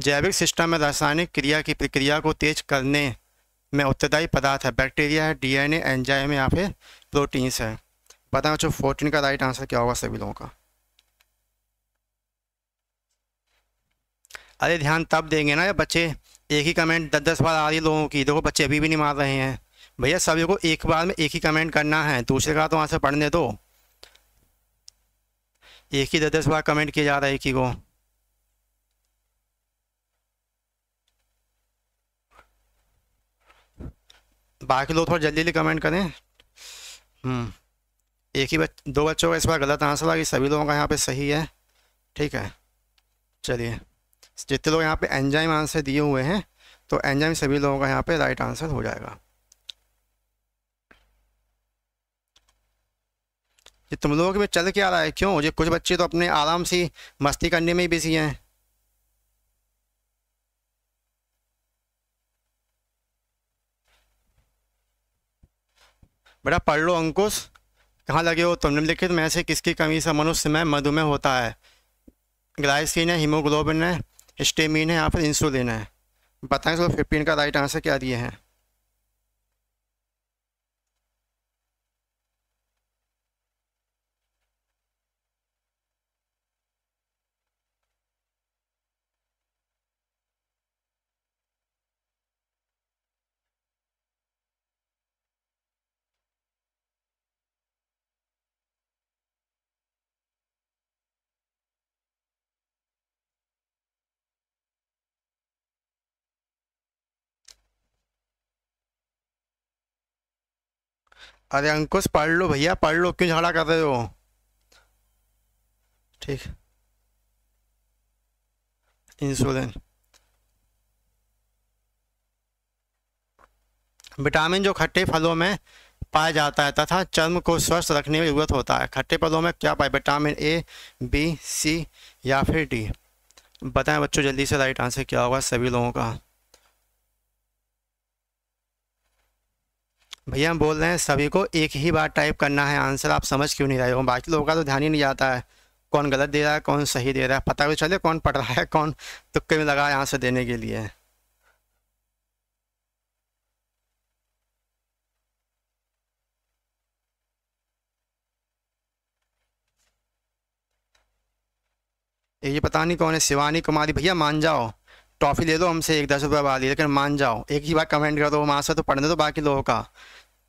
जैविक सिस्टम में रासायनिक क्रिया की प्रक्रिया को तेज करने में उत्तरदायी पदार्थ है बैक्टीरिया है डीएनए एंजाइम या फिर प्रोटीन्स है है जो फोर्टीन का राइट आंसर क्या होगा सभी लोगों का अरे ध्यान तब देंगे ना ये बच्चे एक ही कमेंट दस दस बार आ रही लोगों की देखो बच्चे अभी भी नहीं मार रहे हैं भैया सभी को एक बार में एक ही कमेंट करना है दूसरे का तो से पढ़ने दो एक ही दस दस बार कमेंट किया जा रहा है एक ही को बाकी लोग थोड़ा जल्दी जल्दी कमेंट करें हम्म, एक ही बच दो बच्चों का इस बार गलत आंसर लगा सभी लोगों का यहाँ पे सही है ठीक है चलिए जितने लोग यहाँ पे एंजाइम आंसर दिए हुए हैं तो एंजाइम सभी लोगों का यहाँ पे राइट आंसर हो जाएगा ये तुम लोगों के में चल के आ रहा है क्यों ये कुछ बच्चे तो अपने आराम से मस्ती करने में ही बिजी हैं बेटा पढ़ लो अंकुश कहाँ लगे हो तुमने लिखित में से किसकी कमी से मनुष्य में मधुमेह होता है ग्लाइसिन है हीमोग्लोबिन है स्टेमिन है या फिर इंसुलिन है बताएं सो फिफ्टीन का राइट आंसर क्या दिए हैं अरे अंकुश पढ़ लो भैया पढ़ लो क्यों झगड़ा कर रहे हो ठीक इंसुलिन विटामिन जो खट्टे फलों में पाया जाता है तथा चर्म को स्वस्थ रखने में जरूरत होता है खट्टे फलों में क्या पाए विटामिन ए बी सी या फिर डी बताएं बच्चों जल्दी से राइट आंसर क्या होगा सभी लोगों का भैया हम बोल रहे हैं सभी को एक ही बार टाइप करना है आंसर आप समझ क्यों नहीं रहे हो बाकी लोगों का तो ध्यान ही नहीं जाता है कौन गलत दे रहा है कौन सही दे रहा है पता भी तो चले कौन पढ़ रहा है कौन तुक्के में लगा है आंसर देने के लिए ये पता नहीं कौन है शिवानी कुमारी भैया मान जाओ टॉफ़ी ले लो हमसे एक दस रुपये वाली लेकिन मान जाओ एक ही बार कमेंट कर दो वहाँ से तो पढ़ने दो बाकी लोगों का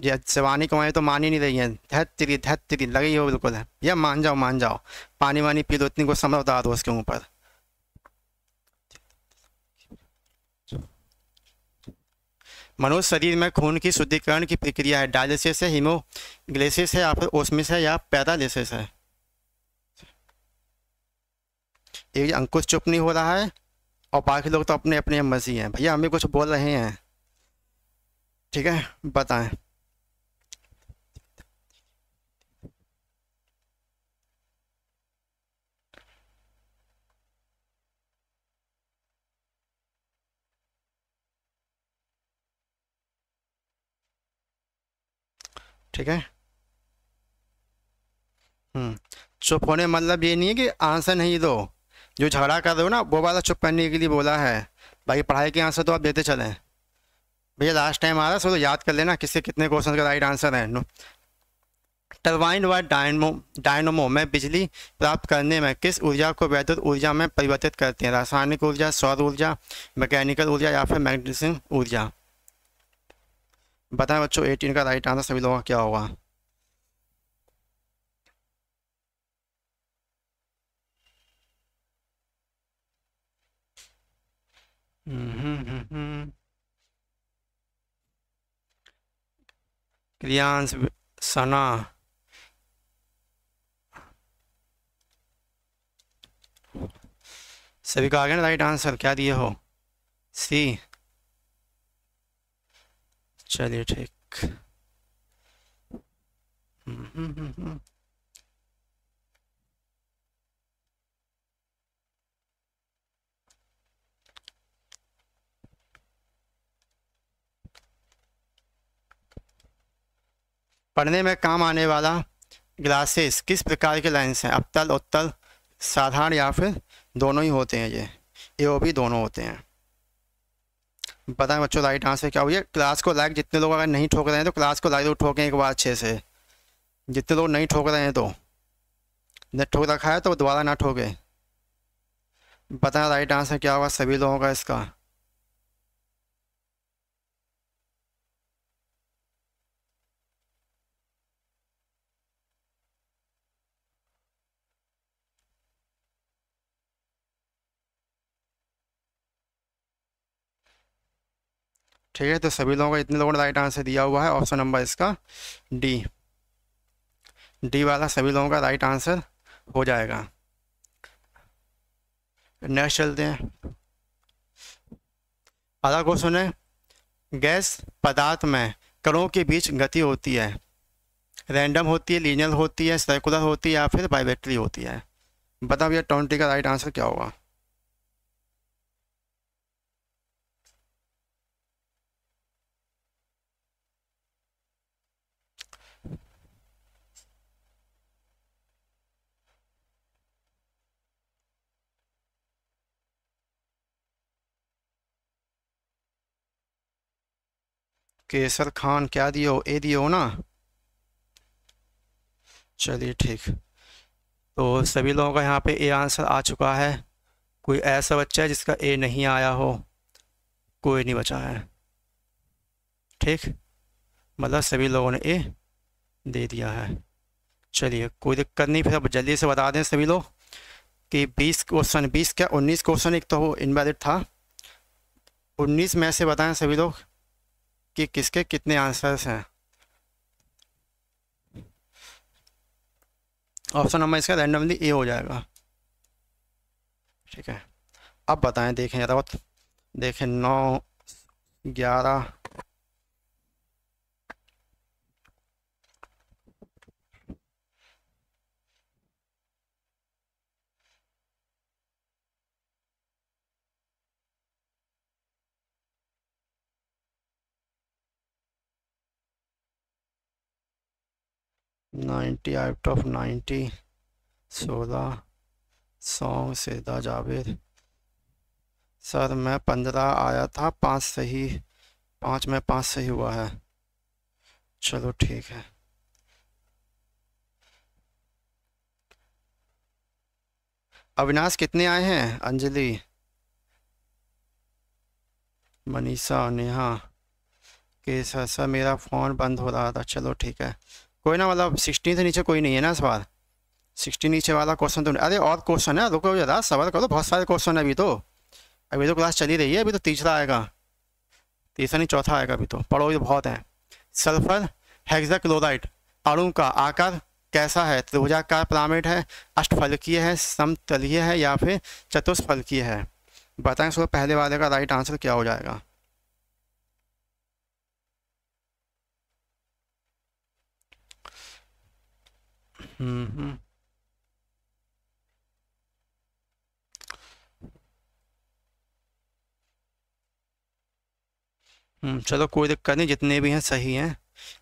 ये शिवानी कमाई तो मान ही नहीं रही है धैत्री धैत्री लगी हो बिल्कुल है यह मान जाओ मान जाओ पानी वानी पी दो इतनी को समझ उतार दो उसके ऊपर मनुष्य शरीर में खून की शुद्धिकरण की प्रक्रिया है डायलिसिस है हीमोग्लेसिस है या फिर ओसमिस है या पैरालिसिस है ये अंकुश चुप नहीं हो रहा है और बाकी लोग तो अपने अपने मर्जी हैं भैया हमें कुछ बोल रहे हैं ठीक है बताएं ठीक है हम्म, चुप होने मतलब ये नहीं है कि आंसर नहीं दो जो झगड़ा कर रहे हो ना वो वाला चुप करने के लिए बोला है बाकी पढ़ाई के आंसर तो आप देते चलें भैया लास्ट टाइम आ रहा है सो तो याद कर लेना किसके कितने क्वेश्चन का राइट आंसर है नो टर्बाइन व डायनमो डायनोमो में बिजली प्राप्त करने में किस ऊर्जा को वैद्युत ऊर्जा में परिवर्तित करते हैं रासायनिक ऊर्जा सौर ऊर्जा मैकेनिकल ऊर्जा या फिर मैग्नेटिक ऊर्जा बताएं बच्चों एटीन का राइट आंसर सभी लोगों का क्या होगा क्रियांश हम्म, हम्म, हम्म, सना सभी का आ गया ना राइट आंसर क्या दिए हो सी चलिए ठीक हम्म। पढ़ने में काम आने वाला ग्लासेस किस प्रकार के लाइन्स हैं अपतल उत्तल साधारण या फिर दोनों ही होते हैं ये ये वो भी दोनों होते हैं बताएं बच्चों राइट आंसर क्या हुई है क्लास को लाइक जितने लोग अगर नहीं ठोक रहे हैं तो क्लास को लाइक लोग तो ठोकें एक बार अच्छे से जितने लोग नहीं ठोक रहे हैं तो ने ठोक रखा है तो दोबारा ना ठोके बताएं राइट आंसर क्या होगा सभी लोगों का इसका ठीक है तो सभी लोगों का इतने लोगों ने राइट आंसर दिया हुआ है ऑप्शन नंबर इसका डी डी वाला सभी लोगों का राइट आंसर हो जाएगा नेक्स्ट चलते हैं अगला क्वेश्चन है गैस पदार्थ में कणों के बीच गति होती है रैंडम होती है लीनियल होती है सर्कुलर होती है या फिर बाइबेट्री होती है बताओ भैया ट्वेंटी का राइट आंसर क्या होगा केसर खान क्या दियो ए दियो ना चलिए ठीक तो सभी लोगों का यहाँ पे ए आंसर आ चुका है कोई ऐसा बच्चा है जिसका ए नहीं आया हो कोई नहीं बचा है ठीक मतलब सभी लोगों ने ए दे दिया है चलिए कोई दिक्कत नहीं फिर अब जल्दी से बता दें सभी लोग कि 20 क्वेश्चन 20 क्या 19 क्वेश्चन एक तो वो इनवैलिड था 19 में से बताएं सभी लोग कि किसके कितने आंसर्स हैं ऑप्शन नंबर इसका रैंडमली ए हो जाएगा ठीक है अब बताएं देखें ज़रा बहुत देखें नौ ग्यारह नाइनटी आउट ऑफ नाइनटी सोलह सौ सेदा जावेद सर मैं पंद्रह आया था पाँच सही पाँच में पाँच सही हुआ है चलो ठीक है अविनाश कितने आए हैं अंजलि मनीषा नेहा केसर सर मेरा फ़ोन बंद हो रहा था चलो ठीक है कोई ना मतलब सिक्सटीन से नीचे कोई नहीं है ना इस बार सिक्सटीन नीचे वाला क्वेश्चन तो अरे और क्वेश्चन है रुको ज़्यादा सवाल करो बहुत सारे क्वेश्चन है अभी तो अभी तो क्लास चली रही है अभी तो तीसरा आएगा तीसरा नहीं चौथा आएगा अभी तो पढ़ो तो बहुत है सल्फर हेक्सा अणु का आकार कैसा है त्रिभुजाकार प्रामेट है अष्टफलकीय है समतलीय है या फिर चतुष्फलकीय है बताएं सो पहले वाले का राइट आंसर क्या हो जाएगा हम्म hmm चलो कोई दिक्कत नहीं जितने भी हैं सही हैं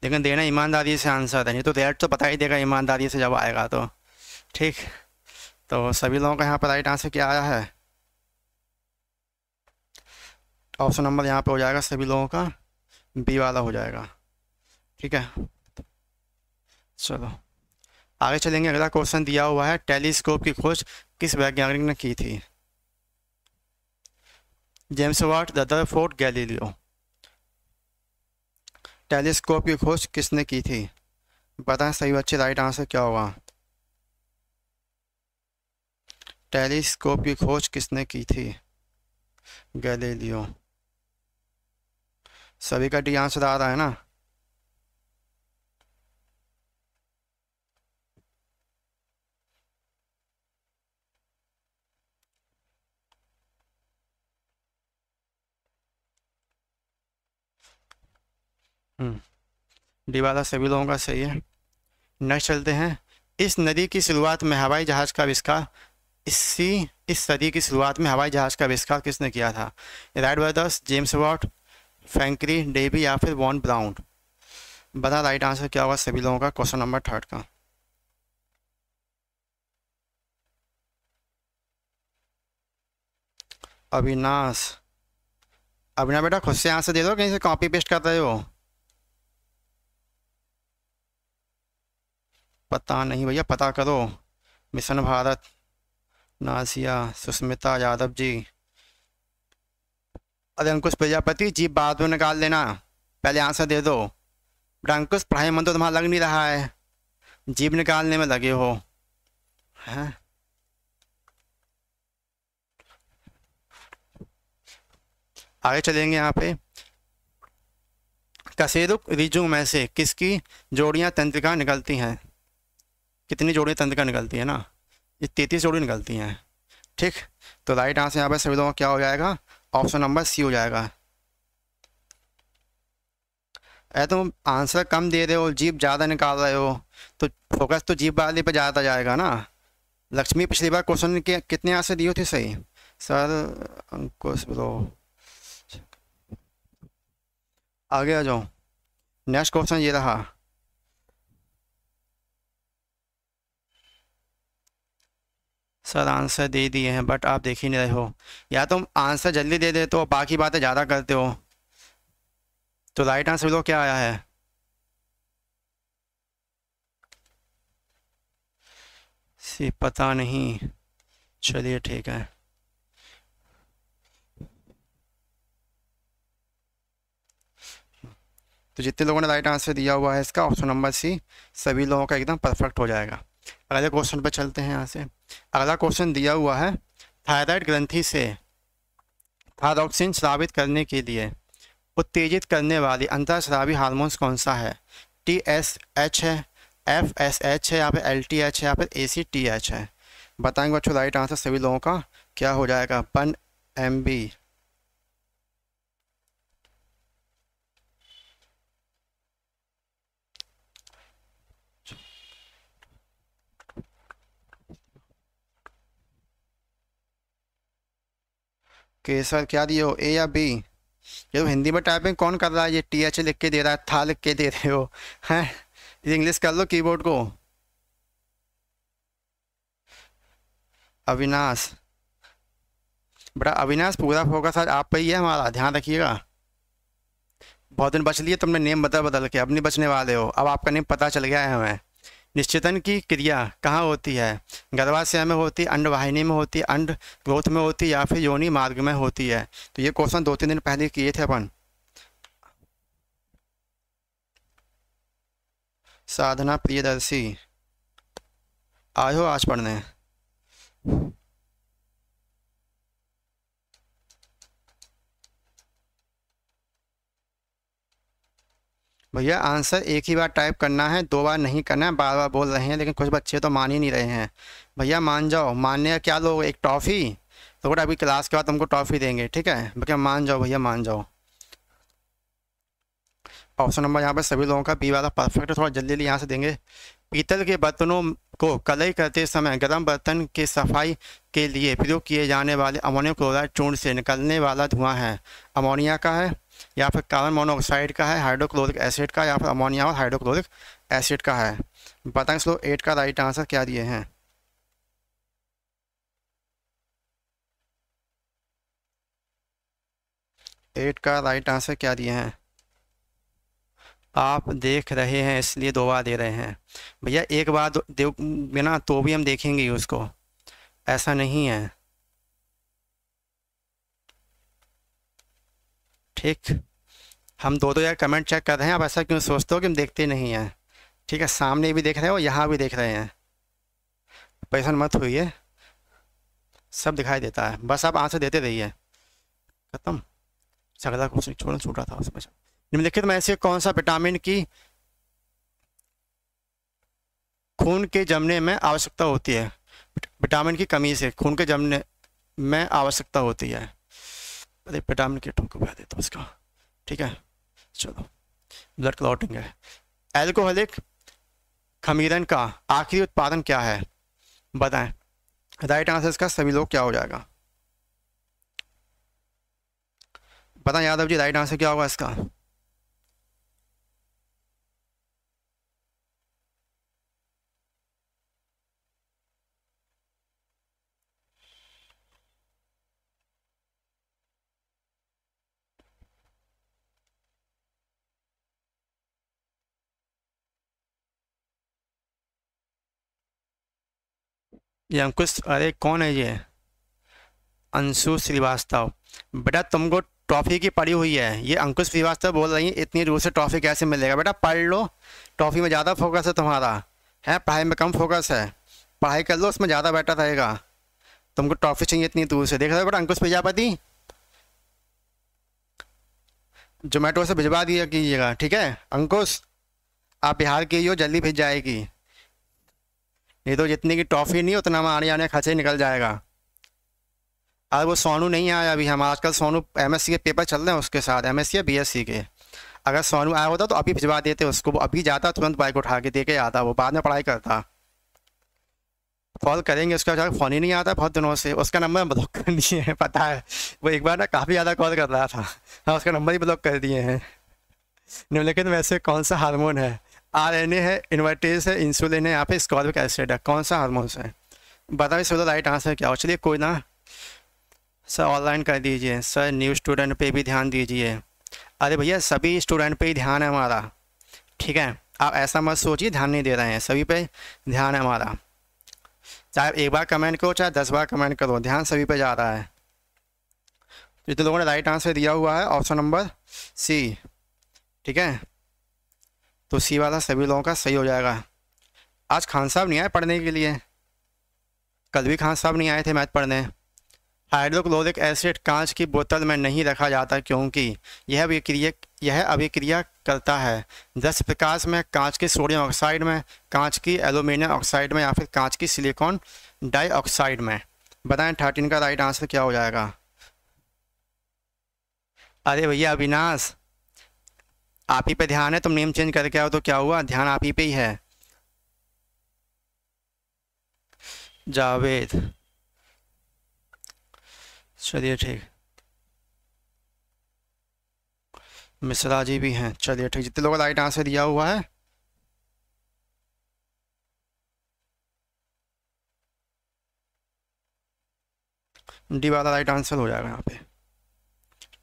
लेकिन देना ईमानदारी से आंसर है नहीं तो रेट तो पता ही देगा ईमानदारी से जब आएगा तो ठीक तो सभी लोगों का यहाँ पर राइट आंसर क्या आया है ऑप्शन नंबर यहाँ पे हो जाएगा सभी लोगों का बी वाला हो जाएगा ठीक है चलो आगे चलेंगे अगला क्वेश्चन दिया हुआ है टेलीस्कोप की खोज किस वैज्ञानिक ने की थी जेम्स वाट दादा फोर्ट गैलीलियो टेलीस्कोप की खोज किसने की थी बताएं सही बच्चे राइट आंसर क्या होगा टेलीस्कोप की खोज किसने की थी गैलीलियो सभी का डी आंसर आ रहा है ना डिवाला हम्म। सभी लोगों का सही है नेक्स्ट चलते हैं इस नदी की शुरुआत में हवाई जहाज़ का आविष्कार इसी इस सदी की शुरुआत में हवाई जहाज़ का आविष्कार किसने किया था Wright brothers James Watt Humphry Davy या फिर वॉन ब्राउन बता राइट आंसर क्या होगा सभी लोगों का क्वेश्चन नंबर थर्ड का अविनाश अविनाश बेटा खुद से आंसर दे दो कहीं से कॉपी पेस्ट कर रहे हो पता नहीं भैया पता करो मिशन भारत नासिया सुष्मिता यादव जी अरे अंकुश प्रजापति जी बाद में निकाल देना पहले आंसर दे दो बट अंकुश पढ़ाई मन तो तुम्हारा लग नहीं रहा है जीप निकालने में लगे हो हैं आगे चलेंगे यहाँ पे कसेरुक रिजू में से किसकी जोड़ियाँ तंत्रिका निकलती हैं कितनी जोड़ी तंत्रिका निकलती है ना ये तैतीस जोड़ी निकलती हैं ठीक तो राइट आंसर यहाँ पर सभी दोनों क्या हो जाएगा ऑप्शन नंबर सी हो जाएगा अरे तुम आंसर कम दे रहे हो जीप ज़्यादा निकाल रहे हो तो फोकस तो जीप वाले पर ज़्यादा जाएगा ना लक्ष्मी पिछली बार क्वेश्चन के कितने आंसर दिए थे सही सर अंकुश ब्रो आगे आ जाओ नेक्स्ट क्वेश्चन ये रहा सर आंसर दे दिए हैं बट आप देख ही नहीं रहे हो या तो आंसर जल्दी दे देते हो बाकी बातें ज़्यादा करते हो तो राइट आंसर बोलो क्या आया है सी पता नहीं चलिए ठीक है तो जितने लोगों ने राइट आंसर दिया हुआ है इसका ऑप्शन नंबर सी सभी लोगों का एकदम परफेक्ट हो जाएगा अगले क्वेश्चन पर चलते हैं यहाँ से अगला क्वेश्चन दिया हुआ है थायराइड ग्रंथि से थायरॉक्सिन स्रावित करने के लिए उत्तेजित करने वाली अंतर श्रावी हारमोन्स कौन सा है टी एस एच है एफ एस एच है या फिर एल टी एच है या फिर ए सी टी एच है बताएंगे बच्चों राइट आंसर सभी लोगों का क्या हो जाएगा पन एम बी कि सर क्या दिए हो ए या बी ये तो हिंदी में टाइपिंग कौन कर रहा है ये टी एच लिख के दे रहा है था लिख के दे रहे हो हैं ये इंग्लिश कर लो कीबोर्ड को अविनाश बड़ा अविनाश पूरा फोकस आज आप पे ही है हमारा ध्यान रखिएगा बहुत दिन बच लिए तुमने नेम बदल बदल के अब नहीं बचने वाले हो अब आपका नेम पता चल गया है हमें निश्चेतन की क्रिया कहाँ होती है गर्भाशय में होती है अंडवाहिनी में होती है अंड ग्रोथ में होती है या फिर योनि मार्ग में होती है तो ये क्वेश्चन दो तीन दिन पहले किए थे अपन साधना प्रियदर्शी आयो आज पढ़ने भैया आंसर एक ही बार टाइप करना है दो बार नहीं करना है बार बार बोल रहे हैं लेकिन कुछ बच्चे तो मान ही नहीं रहे हैं भैया मान जाओ मानने का क्या लोग एक टॉफ़ी तो बेटा अभी क्लास के बाद तुमको टॉफ़ी देंगे ठीक है भैया मान जाओ भैया मान जाओ ऑप्शन नंबर यहाँ पर सभी लोगों का बी वाला परफेक्ट है थोड़ा जल्दी जल्दी यहाँ से देंगे पीतल के बर्तनों को कलई करते समय गर्म बर्तन के सफाई के लिए प्रयोग किए जाने वाले अमोनियम क्लोराइड चूर्ण से निकलने वाला धुआं है अमोनिया का है या फिर कार्बन मोनोऑक्साइड का है हाइड्रोक्लोरिक एसिड का या फिर अमोनिया और हाइड्रोक्लोरिक एसिड का है बताएं स्लो एट का राइट आंसर क्या दिए हैं एट का राइट आंसर क्या दिए हैं आप देख रहे हैं इसलिए दो बार दे रहे हैं भैया एक बार बिना तो भी हम देखेंगे उसको ऐसा नहीं है ठीक हम दो दो यार कमेंट चेक कर रहे हैं आप ऐसा क्यों सोचते हो कि हम देखते नहीं हैं ठीक है सामने भी देख रहे हो यहाँ भी देख रहे हैं पैसा मत हुई है सब दिखाई देता है बस आप आंसर देते रहिए खत्म सगला क्वेश्चन छोड़ना छूट रहा था उसमें निम्नलिखित में ऐसे कौन सा विटामिन की खून के जमने में आवश्यकता होती है विटामिन की कमी से खून के जमने में आवश्यकता होती है अरे विटामिन के को बह देता उसका ठीक है चलो ब्लड क्लॉटिंग है एल्कोहलिक खमीरन का आखिरी उत्पादन क्या है बताएं राइट आंसर इसका सभी लोग क्या हो जाएगा बताएं यादव जी राइट आंसर क्या होगा इसका ये अंकुश अरे कौन है ये अंशु श्रीवास्तव बेटा तुमको ट्रॉफी की पड़ी हुई है ये अंकुश श्रीवास्तव बोल रही है इतनी दूर से ट्रॉफी कैसे मिलेगा बेटा पढ़ लो ट्रॉफी में ज़्यादा फोकस है तुम्हारा है पढ़ाई में कम फोकस है पढ़ाई कर लो उसमें ज़्यादा बेटर रहेगा तुमको ट्रॉफी चाहिए इतनी दूर से देख रहे हो बेटा अंकुश प्रजापति जोमेटो से भिजवा दिया कीजिएगा ठीक है अंकुश आप बिहार की हो जल्दी भेज जाएगी नहीं तो जितने की टॉफ़ी नहीं उतना हमारे आने खर्चे निकल जाएगा आज वो सोनू नहीं आया अभी हम आजकल सोनू एम के पेपर चल रहे हैं उसके साथ एम या सी के अगर सोनू आया होता तो अभी भिजवा देते उसको वो अभी जाता तुरंत बाइक उठा के दे के आता वो बाद में पढ़ाई करता कॉल करेंगे उसका जब फ़ोन ही नहीं आता बहुत दिनों से उसका नंबर ब्लॉक कर दिए हैं पता है वो एक बार ना काफ़ी ज़्यादा कॉल कर रहा था हाँ उसका नंबर ही ब्लॉक कर दिए हैं लेकिन वैसे कौन सा हारमोन है आरएनए है इन्वर्टेज है इंसुलिन है यहाँ पे स्कॉर्बिक एसिड है कौन सा हारमोन है बताओ इसका राइट आंसर क्या हो चलिए कोई ना सर ऑनलाइन कर दीजिए सर न्यू स्टूडेंट पे भी ध्यान दीजिए अरे भैया सभी स्टूडेंट पे ही ध्यान है हमारा ठीक है आप ऐसा मत सोचिए ध्यान नहीं दे रहे हैं सभी पे ध्यान है हमारा चाहे एक बार कमेंट करो चाहे दस बार कमेंट करो ध्यान सभी पे जा रहा है जितने लोगों ने राइट आंसर दिया हुआ है ऑप्शन नंबर सी ठीक है तो सी वाला सभी लोगों का सही हो जाएगा आज खान साहब नहीं आए पढ़ने के लिए कल भी खान साहब नहीं आए थे मैथ पढ़ने हाइड्रोक्लोरिक एसिड कांच की बोतल में नहीं रखा जाता क्योंकि यह अभिक्रिया यह अभिक्रिया करता है दस प्रकाश में कांच के सोडियम ऑक्साइड में कांच की एल्यूमिनियम ऑक्साइड में या फिर कांच की सिलिकॉन डाइऑक्साइड में बताएं थर्टीन का राइट आंसर क्या हो जाएगा अरे भैया अविनाश आप ही पे ध्यान है तुम नेम चेंज करके आओ तो क्या हुआ ध्यान आप ही पे ही है जावेद चलिए ठीक मिश्रा जी भी हैं चलिए ठीक जितने लोगों राइट आंसर दिया हुआ है डी वाला राइट आंसर हो जाएगा यहाँ पे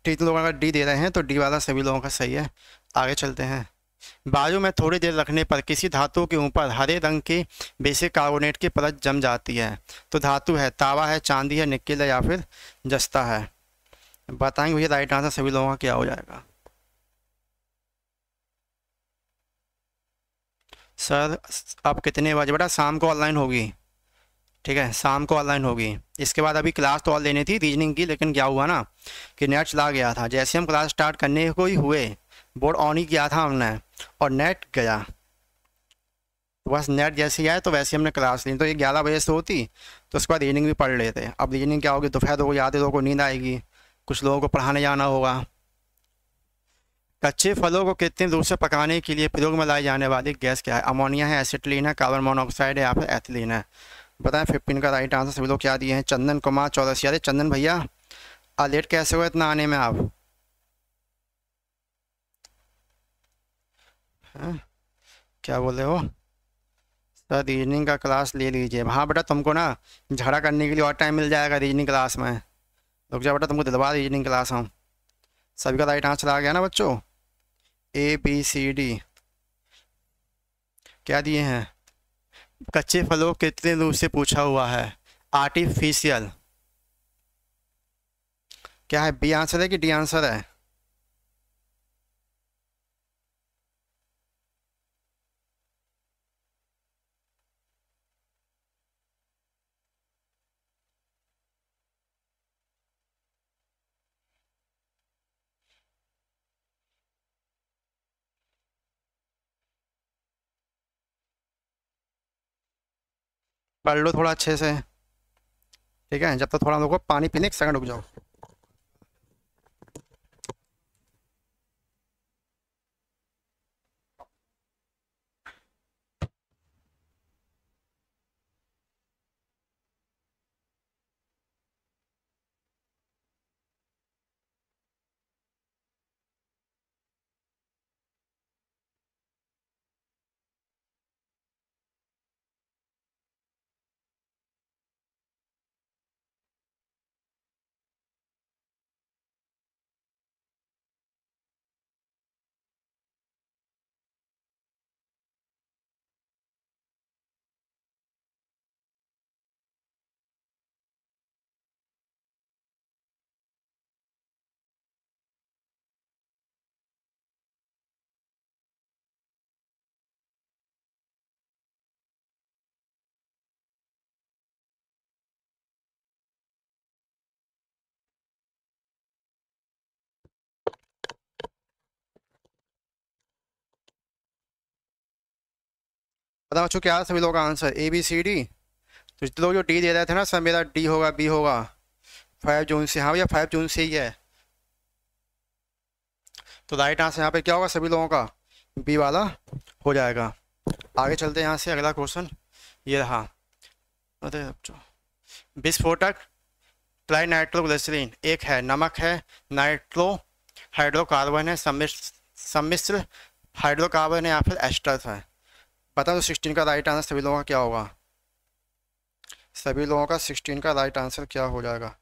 ठीक लोगों का डी दे रहे हैं तो डी वाला सभी लोगों का सही है आगे चलते हैं बाजू में थोड़ी देर रखने पर किसी धातु के ऊपर हरे रंग के बेसिक कार्बोनेट की परत जम जाती है तो धातु है तावा है चांदी है निक्किल है या फिर जस्ता है बताएंगे भैया राइट आंसर सभी लोगों का क्या हो जाएगा सर आप कितने बजे बेटा शाम को ऑनलाइन होगी ठीक है शाम को ऑनलाइन होगी इसके बाद अभी क्लास तो और लेनी थी रीजनिंग की लेकिन क्या हुआ ना कि नेट चला गया था जैसे हम क्लास स्टार्ट करने को ही हुए बोर्ड ऑन ही किया था हमने और नेट गया तो बस नेट जैसे ही आए तो वैसे हमने क्लास ली तो ये ग्यारह बजे से होती तो उसके बाद रीजनिंग भी पढ़ लेते अब रीजनिंग क्या होगी दोपहर दो गई लोगों को नींद आएगी कुछ लोगों को पढ़ाने जाना होगा कच्चे फलों को कितने दूर से पकाने के लिए प्रयोग में लाई जाने वाली गैस क्या है अमोनिया है एसिटलिन है कार्बन मोनोऑक्साइड है या फिर एथिलीन है बताएं फिफ्टीन का राइट आंसर सभी लोग क्या दिए हैं चंदन कुमार चौरसिया चंदन भैया लेट कैसे हुए इतना आने में आप हाँ? क्या बोले हो सर रीजनिंग का क्लास ले लीजिए हाँ बेटा तुमको ना झगड़ा करने के लिए और टाइम मिल जाएगा रीजनिंग क्लास में रुक जाओ बेटा तुमको दिलवा रीजनिंग क्लास हम सभी का राइट आंसर आ गया ना बच्चों ए बी सी डी क्या दिए हैं कच्चे फलों कितने रूप से पूछा हुआ है आर्टिफिशियल क्या है बी आंसर है कि डी आंसर है पढ़ लो थोड़ा अच्छे से ठीक है जब तक तो थोड़ा लोग पानी पीने एक सेकंड रुक जाओ बता बच्चों क्या सभी लोगों का answer A B C D तो जितने लोग जो डी दे रहे थे ना सर मेरा डी होगा बी होगा फाइव जून से हाँ भैया फाइव जून से ही है तो राइट आंसर यहाँ पे क्या होगा सभी लोगों का बी वाला हो जाएगा आगे चलते हैं यहाँ से अगला क्वेश्चन ये रहा अरे विस्फोटक ट्राई नाइट्रोग्लिसरीन एक है नमक है नाइट्रो हाइड्रोकार्बन है सम्मिश्र सम्मिश्र हाइड्रोकार्बन है या फिर एस्टर है पता तो सिक्सटीन का राइट आंसर सभी लोगों का क्या होगा सभी लोगों का सिक्सटीन का राइट आंसर क्या हो जाएगा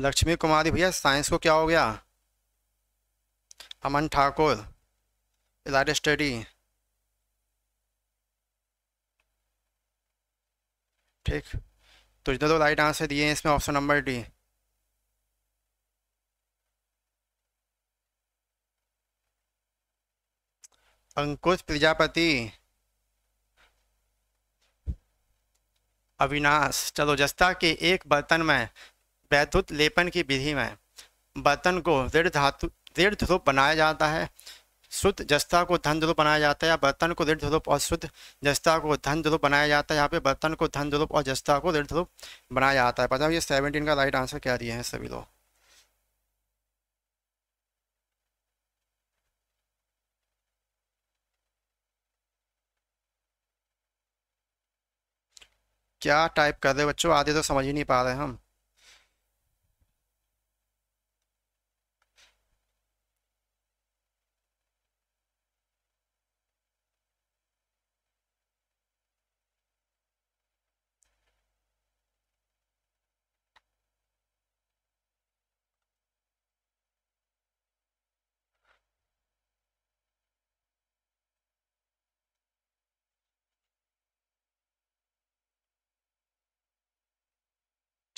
लक्ष्मी कुमारी भैया साइंस को क्या हो गया अमन ठाकुर इलाइट स्टडी ठीक तो जितने तो राइट आंसर दिए हैं इसमें option number D Ankush Prajapati Avinash चलो जस्ता के एक बर्तन में वैद्युत लेपन की विधि में बर्तन को दृढ़ धातु दृढ़ ध्रुप बनाया जाता है शुद्ध जस्ता को धन ध्रुप बनाया जाता है या बर्तन को दृढ़ ध्रुप और शुद्ध जस्ता को धन ध्रुप बनाया जाता है यहाँ पे बर्तन को धन ध्रुप और जस्ता को दृढ़ ध्रुप बनाया जाता है पता ये सेवनटीन का राइट आंसर क्या दिए हैं सभी लोग क्या टाइप कर रहे बच्चों आधे तो समझ ही नहीं पा रहे हम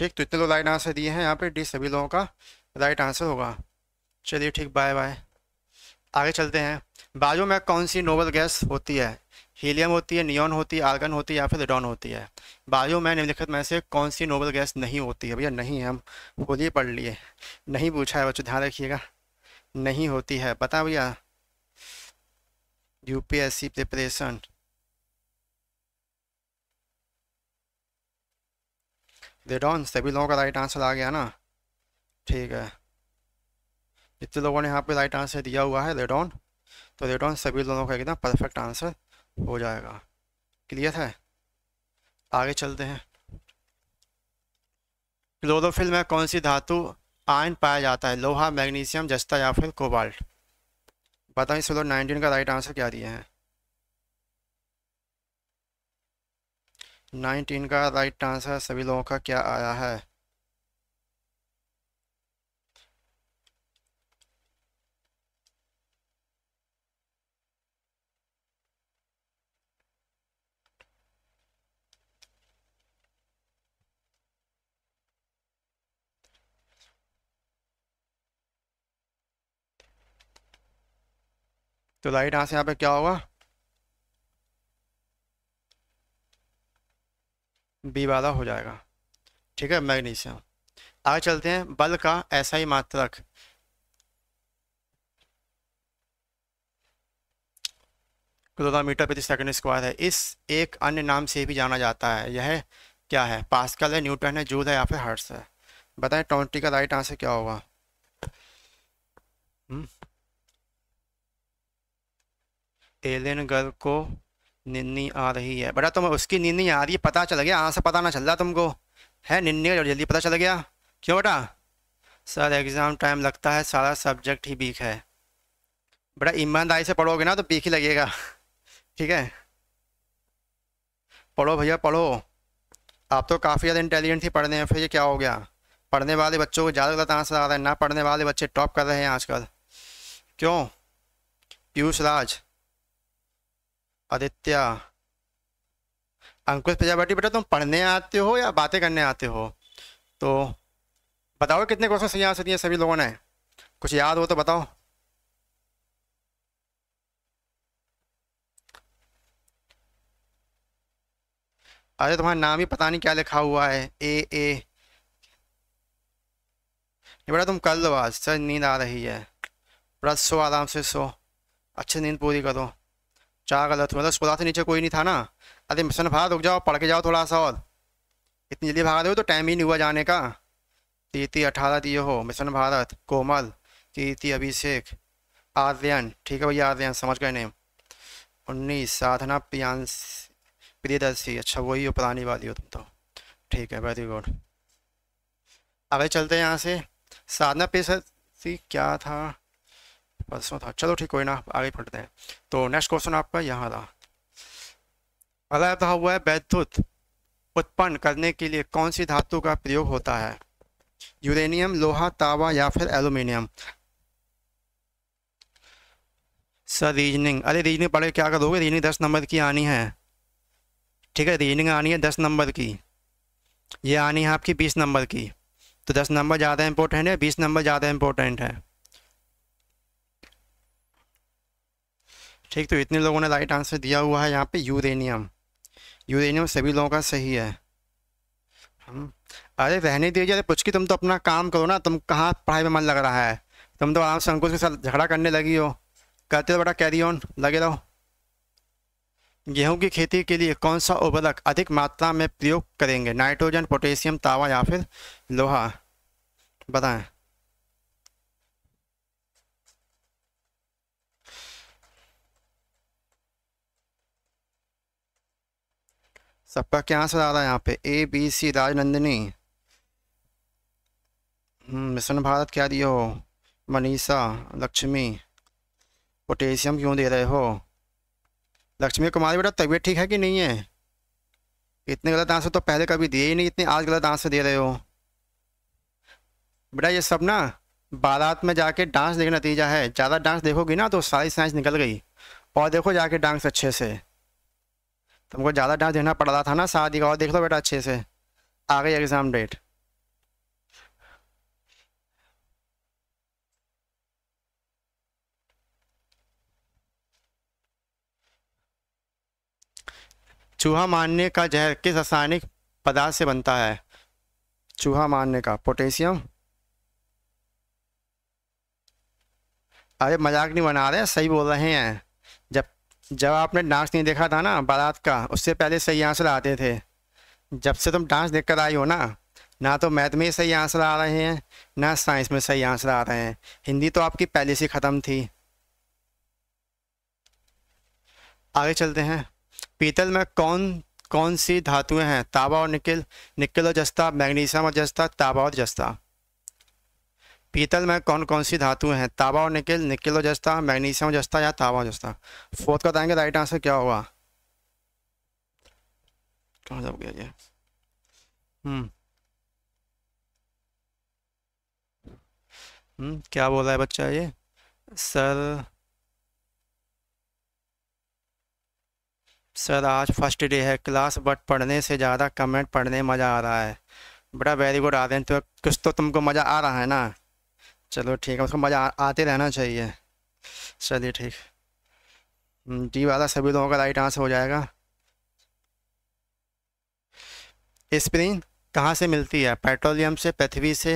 ठीक तो इतने लोग राइट आंसर दिए हैं यहाँ पे डी सभी लोगों का राइट आंसर होगा चलिए ठीक बाय बाय आगे चलते हैं बाजू में कौन सी नोबल गैस होती है हीलियम होती है नियॉन होती है आर्गन होती है या फिर रिडॉन होती है बाजू में निम्नलिखित में से कौन सी नोबल गैस नहीं होती है भैया नहीं है हम खुद ही पढ़ लिए नहीं पूछा है बच्चों ध्यान रखिएगा नहीं होती है पता भैया यूपीएससी प्रिपरेशन दे डॉन सभी लोगों का राइट आंसर आ गया ना ठीक है जितने लोगों ने यहाँ पे राइट आंसर दिया हुआ है रेड तो रेड सभी लोगों का एकदम परफेक्ट आंसर हो जाएगा क्लियर है आगे चलते हैं क्लोरोफिल में कौन सी धातु आयन पाया जाता है लोहा मैग्नीशियम जस्ता या फिर कोबाल्ट बताएं इस लोग नाइनटीन का राइट आंसर क्या दिए हैं नाइनटीन का राइट आंसर सभी लोगों का क्या आया है तो राइट आंसर यहाँ पे क्या होगा बी वाला हो जाएगा ठीक है मैग्नीशियम आगे चलते हैं बल का ऐसा ही मात्रक किलोमीटर प्रति सेकंड स्क्वायर है इस एक अन्य नाम से भी जाना जाता है यह क्या है पास्कल है न्यूटन है जूल है या फिर हर्ट्स है बताएं ट्वेंटी का राइट आंसर क्या होगा हम्म। एलियन गर्ल को निन्नी आ रही है बेटा तुम उसकी निन्नी आ रही है पता चल गया यहाँ से पता ना चल रहा तुमको है निन्नी का जल्दी पता चल गया क्यों बेटा सर एग्ज़ाम टाइम लगता है सारा सब्जेक्ट ही वीक है बेटा ईमानदारी से पढ़ोगे ना तो वीक ही लगेगा (laughs) ठीक है पढ़ो भैया पढ़ो आप तो काफ़ी ज़्यादा इंटेलिजेंट थी पढ़ने में फिर ये क्या हो गया पढ़ने वाले बच्चों को ज़्यादा गलत आंसर आ रहा है ना पढ़ने वाले बच्चे टॉप कर रहे हैं आजकल क्यों पीयूष राज आदित्य अंकुश प्रजापति बेटा तुम पढ़ने आते हो या बातें करने आते हो तो बताओ कितने क्वेश्चन सही आंसर दिए सभी लोगों ने कुछ याद हो तो बताओ अरे तुम्हारा नाम ही पता नहीं क्या लिखा हुआ है ए ए बेटा तुम कर लो आज सर नींद आ रही है बड़ा सो आराम से सो अच्छी नींद पूरी करो चार गलत मतलब सोलह से नीचे कोई नहीं था ना अरे मिशन भाड़ा रुक जाओ पढ़ के जाओ थोड़ा सा और इतनी जल्दी भागा हो तो टाइम ही नहीं हुआ जाने का तीति अठारह दिए हो मिशन भारत कोमल कीर्ति अभिषेक आर्यन ठीक है भैया आर्यन समझ गए नेम उन्नीस साधना प्रियांश प्रियदर्शी अच्छा वही हो पुरानी वाली हो तुम तो ठीक है वेरी गुड अबे चलते हैं यहाँ से साधना प्रियदर्शी क्या था परसों मतलब था चलो ठीक कोई ना आगे पढ़ते हैं तो नेक्स्ट क्वेश्चन आपका यहाँ था अगला था हुआ है वैद्युत उत्पन्न करने के लिए कौन सी धातु का प्रयोग होता है यूरेनियम लोहा तावा या फिर एलुमिनियम सर रीजनिंग अरे रीजनिंग पढ़े क्या करोगे रीजनिंग दस नंबर की आनी है ठीक है रीजनिंग आनी है दस नंबर की ये आनी है आपकी बीस नंबर की तो दस नंबर ज़्यादा इंपॉर्टेंट है बीस नंबर ज़्यादा इंपॉर्टेंट है ठीक तो इतने लोगों ने राइट आंसर दिया हुआ है यहाँ पे यूरेनियम यूरेनियम सभी लोगों का सही है अरे रहने दीजिए अरे पुचकी तुम तो अपना काम करो ना तुम कहाँ पढ़ाई में मन लग रहा है तुम तो आराम से अंकुश के साथ झगड़ा करने लगी हो करते बड़ा कैरी ऑन लगे रहो गेहूं की खेती के लिए कौन सा उर्वरक अधिक मात्रा में प्रयोग करेंगे नाइट्रोजन पोटेशियम तावा या फिर लोहा बताएं सबका क्या आंसर आ रहा है यहाँ पे A B C Rajnandini hmm, mission Bharat क्या दिए हो मनीषा लक्ष्मी पोटेशियम क्यों दे रहे हो लक्ष्मी कुमारी बेटा तबीयत ठीक है कि नहीं है इतने गलत आंसर तो पहले कभी दिए ही नहीं इतने आज गलत आंसर दे रहे हो बेटा ये सब ना बारात में जाके डांस देखने नतीजा है ज़्यादा डांस देखोगी ना तो सारी साइंस निकल गई और देखो जाके डांस अच्छे से तुमको ज़्यादा टाइम देना पड़ रहा था ना शादी का और देख लो बेटा अच्छे से आ गई एग्ज़ाम डेट चूहा मारने का जहर किस रासायनिक पदार्थ से बनता है चूहा मारने का पोटेशियम अरे मजाक नहीं बना रहे सही बोल रहे हैं जब आपने डांस नहीं देखा था ना बारात का उससे पहले सही आंसर आते थे जब से तुम डांस देख कर आई हो ना ना तो मैथ में सही आंसर आ रहे हैं ना साइंस में सही आंसर आ रहे हैं हिंदी तो आपकी पहले से ख़त्म थी आगे चलते हैं पीतल में कौन कौन सी धातुएं हैं ताबा और निकिल निकल और जस्ता मैग्नीशियम और जस्ता ताबा और जस्ता पीतल में कौन कौन सी धातु हैं ताबा और निकिल निकिलो और जस्ता मैग्नीशियम जस्ता या ताबा जस्ता फोर्थ का बताएंगे राइट आंसर क्या होगा कहाँ जब गया ये हम्म।, हम्म क्या बोल रहा है बच्चा ये सर सर आज फर्स्ट डे है क्लास बट पढ़ने से ज़्यादा कमेंट पढ़ने मज़ा आ रहा है बड़ा वेरी गुड आदेन तो कुछ तो तुमको मज़ा आ रहा है ना चलो ठीक है उसको मज़ा आते रहना चाहिए चलिए ठीक हम्म, डी वाला सभी लोगों का राइट आंसर हो जाएगा स्प्रिंग कहाँ से मिलती है पेट्रोलियम से पृथ्वी से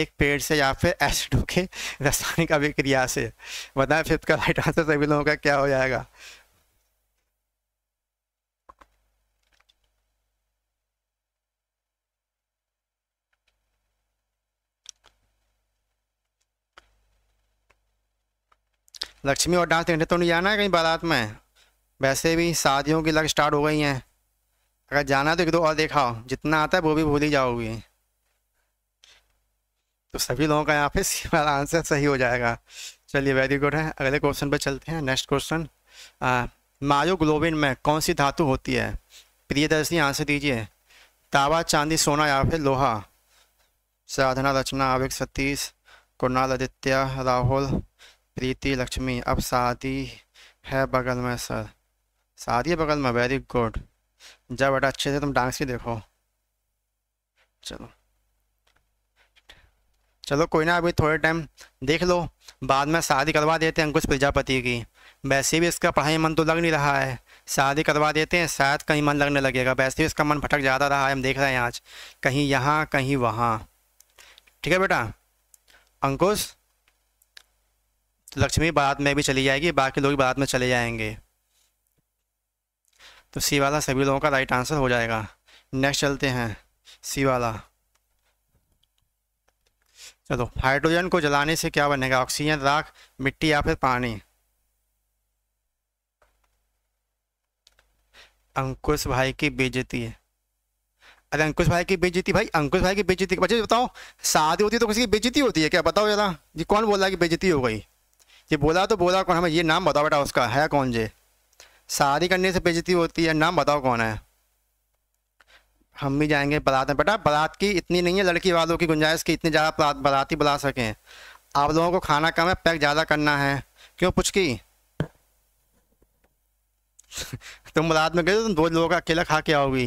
एक पेड़ से या फिर एसिडों के रासायनिक अभिक्रिया से बताएं फिफ्थ का राइट आंसर सभी लोगों का क्या हो जाएगा लक्ष्मी और डांस देखने तो नहीं जाना है कहीं बारात में वैसे भी शादियों की लग स्टार्ट हो गई हैं अगर जाना तो एक दो और देखाओ जितना आता है वो भी भूल ही जाओगी तो सभी लोगों का यहाँ पे आंसर (laughs) सही हो जाएगा चलिए वेरी गुड है अगले क्वेश्चन पर चलते हैं नेक्स्ट क्वेश्चन मायोग्लोबिन में कौन सी धातु होती है प्रियदर्शनी आंसर दीजिए तावा चांदी सोना या फिर लोहा साधना रचना आविक सतीश कुणाल आदित्य राहुल प्रीति लक्ष्मी अब शादी है बगल में सर शादी है बगल में वेरी गुड जब बेटा अच्छे से तुम डांस ही देखो चलो चलो कोई ना अभी थोड़े टाइम देख लो बाद में शादी करवा देते हैं अंकुश प्रजापति की वैसे भी इसका पढ़ाई मन तो लग नहीं रहा है शादी करवा देते हैं शायद कहीं मन लगने लगेगा वैसे भी इसका मन भटक ज़्यादा रहा है हम देख रहे हैं आज कहीं यहाँ कहीं वहाँ ठीक है बेटा अंकुश तो लक्ष्मी बारात में भी चली जाएगी बाकी लोग बारात में चले जाएंगे तो सी वाला सभी लोगों का राइट आंसर हो जाएगा नेक्स्ट चलते हैं सी वाला चलो हाइड्रोजन को जलाने से क्या बनेगा ऑक्सीजन राख मिट्टी या फिर पानी अंकुश भाई की बेजती है अरे अंकुश भाई की बेजती भाई अंकुश भाई की बेजती बच्चे बताओ शादी होती है तो किसी की बेजती होती है क्या बताओ जरा जी कौन बोला कि बेजती हो गई ये बोला तो बोला कौन हमें ये नाम बताओ बेटा उसका है कौन जे शादी करने से बेजती होती है नाम बताओ कौन है हम भी जाएंगे बारात में बेटा बारात की इतनी नहीं है लड़की वालों की गुंजाइश की इतनी ज़्यादा बारात ही बुला सकें आप लोगों को खाना कम है पैक ज़्यादा करना है क्यों की (laughs) तुम बारात में गए तुम दो लोगों का अकेला खा के आओगी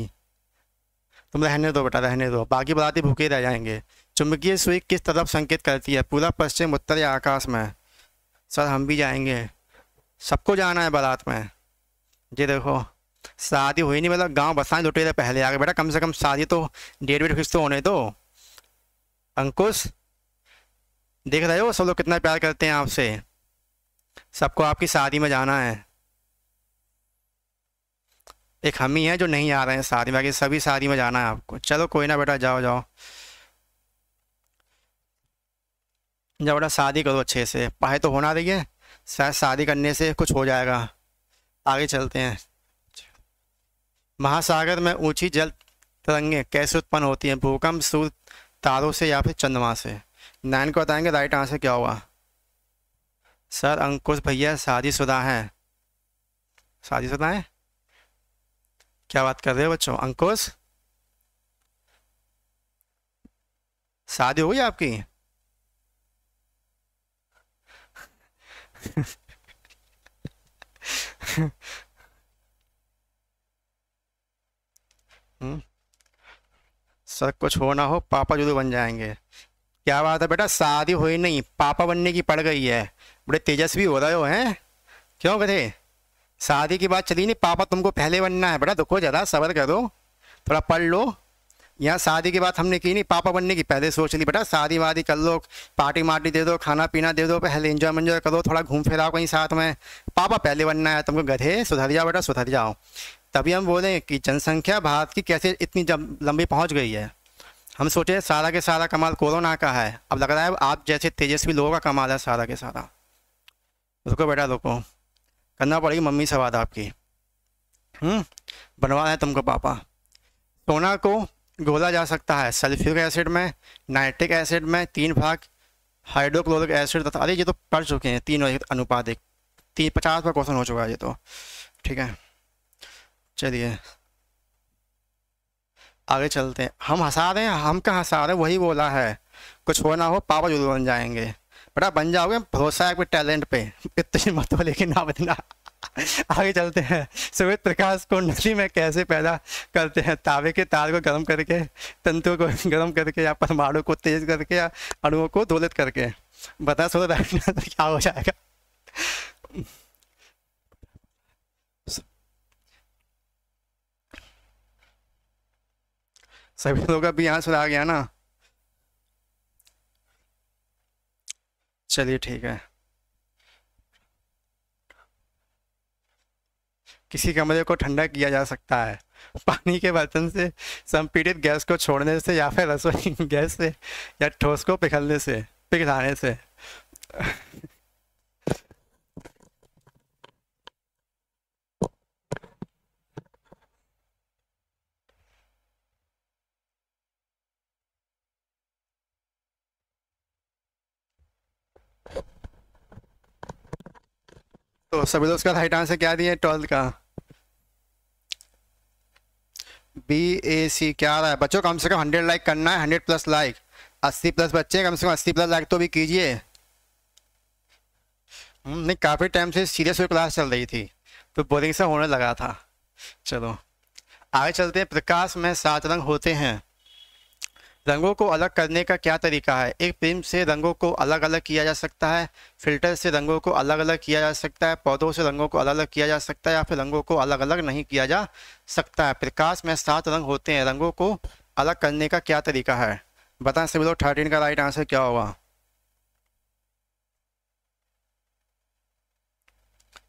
तुम रहने दो बेटा रहने दो बाकी बलाती भूखे रह जाएंगे चुंबकीय सुई किस तरफ संकेत करती है पूरा पश्चिम उत्तर या आकाश में सर हम भी जाएंगे सबको जाना है बारात में जी देखो शादी हुई नहीं मतलब गांव बसाने लुटे थे पहले आगे बेटा कम से कम शादी तो डेढ़ डेढ़ फिक्स तो होने दो अंकुश देख रहे हो सब लोग कितना प्यार करते हैं आपसे सबको आपकी शादी में जाना है एक हम ही हैं जो नहीं आ रहे हैं शादी में आगे सभी शादी में जाना है आपको चलो कोई ना बेटा जाओ जाओ बड़ा शादी करो अच्छे से पढ़ाई तो होना रही है शायद शादी करने से कुछ हो जाएगा आगे चलते हैं महासागर में ऊंची जल तरंगे कैसे उत्पन्न होती हैं भूकंप सूर्य तारों से या फिर चंद्रमा से नाइन को बताएंगे राइट आंसर क्या होगा सर अंकुश भैया शादीशुदा हैं शादीशुदा हैं क्या बात कर रहे हो बच्चों अंकुश शादी हो गई आपकी हम्म। सब कुछ हो ना हो पापा जुदू बन जाएंगे क्या बात है बेटा शादी हुई नहीं पापा बनने की पड़ गई है बड़े तेजस्वी हो रहे हो हैं क्यों कहते शादी की बात चली नहीं पापा तुमको पहले बनना है बेटा दुखो ज़्यादा सबर करो थोड़ा पढ़ लो यहाँ शादी की बात हमने की नहीं पापा बनने की पहले सोच ली बेटा शादी वादी कर लो पार्टी वार्टी दे दो खाना पीना दे दो पहले इंजॉय मंजॉय करो थोड़ा घूम फिराओ कहीं साथ में पापा पहले बनना है तुमको गधे सुधर जाओ बेटा सुधर जाओ तभी हम बोले कि जनसंख्या भारत की कैसे इतनी जब लंबी पहुँच गई है हम सोचे सारा के सारा कमाल कोरोना का है अब लग रहा है आप जैसे तेजस्वी लोगों का कमाल है सारा के सारा रुको बेटा रुको करना पड़ेगी मम्मी से बात आपकी हम्म, बनवा है तुमको पापा सोना को घोला जा सकता है सल्फ्यूरिक एसिड में नाइट्रिक एसिड में तीन भाग हाइड्रोक्लोरिक एसिड तथा अरे ये तो पढ़ चुके हैं तीन अनुपातिक तीन पचास पर क्वेश्चन हो चुका है ये तो ठीक है चलिए आगे चलते हैं हम हंसा रहे हैं हम कहाँ हंसा रहे हैं वही बोला है कुछ हो ना हो पापा जरूर बन जाएंगे बेटा बन जाओगे भरोसा है टैलेंट पे इतनी मत हो लेकिन ना बदला आगे चलते हैं श्वेत प्रकाश को नली में कैसे पैदा करते हैं तावे के तार को गर्म करके तंतु को (laughs) गर्म करके या परमाणु को तेज करके या अणुओं को दोलित करके बता सो तो क्या हो जाएगा सभी लोग अभी यहाँ सुधा गया ना चलिए ठीक है किसी कमरे को ठंडा किया जा सकता है पानी के बर्तन से संपीड़ित गैस को छोड़ने से या फिर रसोई (laughs) गैस से या ठोस को पिघलने से पिघलाने से तो सभी दोस्त का राइट आंसर क्या दिए ट्वेल्थ का बी ए सी क्या आ रहा है बच्चों कम से कम हंड्रेड लाइक करना है हंड्रेड प्लस लाइक अस्सी प्लस बच्चे कम से कम अस्सी प्लस लाइक तो भी कीजिए हम्म, नहीं काफ़ी टाइम से सीरियस हुई क्लास चल रही थी तो बोरिंग सा होने लगा था चलो आगे चलते हैं प्रकाश में सात रंग होते हैं रंगों को अलग करने का क्या तरीका है एक प्रेम से रंगों को अलग अलग किया जा सकता है फिल्टर से रंगों को अलग अलग किया जा सकता है पौधों से रंगों को अलग अलग किया जा सकता है या फिर रंगों को अलग अलग नहीं किया जा सकता है प्रकाश में सात रंग होते हैं रंगों को अलग करने का क्या तरीका है बताएं सभी लोग थर्टीन का राइट आंसर क्या होगा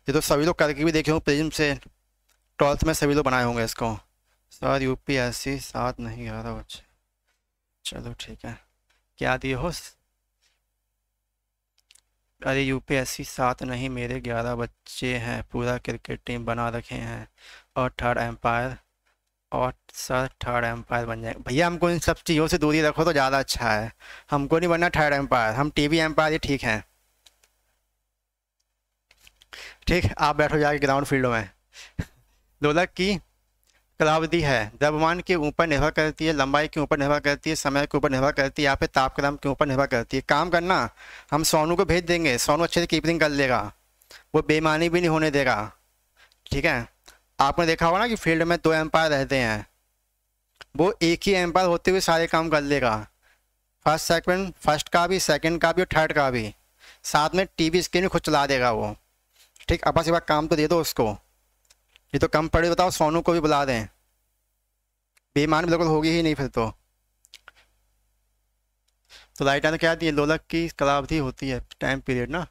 ये तो सभी लोग करके भी देखे होंगे प्रिज्म से ट्वेल्थ में सभी लोग बनाए होंगे इसको sir U P S C सात नहीं आ रहा चलो ठीक है क्या दिए हो अरे यूपीएससी सात नहीं मेरे ग्यारह बच्चे हैं पूरा क्रिकेट टीम बना रखे हैं और थर्ड एम्पायर और सर थर्ड एम्पायर बन जाए भैया हमको इन सब चीज़ों से दूरी रखो तो ज़्यादा अच्छा है हमको नहीं बनना थर्ड एम्पायर हम टीवी एम्पायर ही ठीक हैं ठीक आप बैठो जाके ग्राउंड फील्ड में लोलक की कलावधि है द्रव्यमान के ऊपर निर्भर करती है लंबाई के ऊपर निर्भर करती है समय के ऊपर निर्भर करती है फिर ताप तापक्रम के ऊपर निर्भर करती है काम करना हम सोनू को भेज देंगे सोनू अच्छे से कीपिंग कर लेगा वो बेमानी भी नहीं होने देगा ठीक है आपने देखा होगा ना कि फील्ड में दो एम्पायर रहते हैं वो एक ही एम्पायर होते हुए सारे काम कर लेगा फर्स्ट सेकंड फर्स्ट का भी सेकंड का भी और थर्ड का भी साथ में टीवी स्क्रीन खुद चला देगा वो ठीक अब बस एक बार काम तो दे दो उसको ये तो कम पड़े तो बताओ सोनू को भी बुला दें बेमान बिल्कुल होगी ही नहीं फिर तो तो राइट आंसर क्या लोलक की कलावधि होती है टाइम पीरियड ना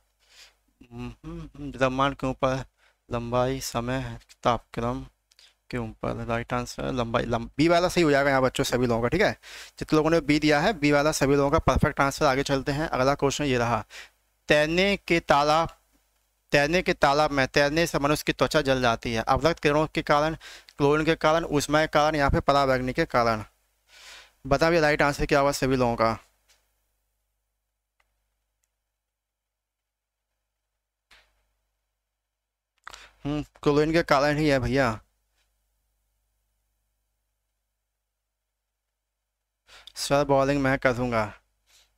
ब्रह्मांड हम्म, हम्म, के ऊपर लंबाई समय तापक्रम के ऊपर राइट आंसर लंबाई लंब बी वाला सही हो जाएगा यहाँ बच्चों सभी लोगों का ठीक है जितने लोगों ने बी दिया है बी वाला सभी लोगों का परफेक्ट आंसर आगे चलते हैं अगला क्वेश्चन ये रहा तैरने के तालाब तैरने के तालाब में तैरने से मनुष्य की त्वचा जल जाती है अवरक्त किरणों के कारण क्लोरिन के कारण उष्मा के कारण या फिर परावैग्नि के कारण बता भी राइट आंसर क्या हुआ सभी लोगों का हम्म, क्लोरीन का कारण ही है भैया सर बॉलिंग मैं करूँगा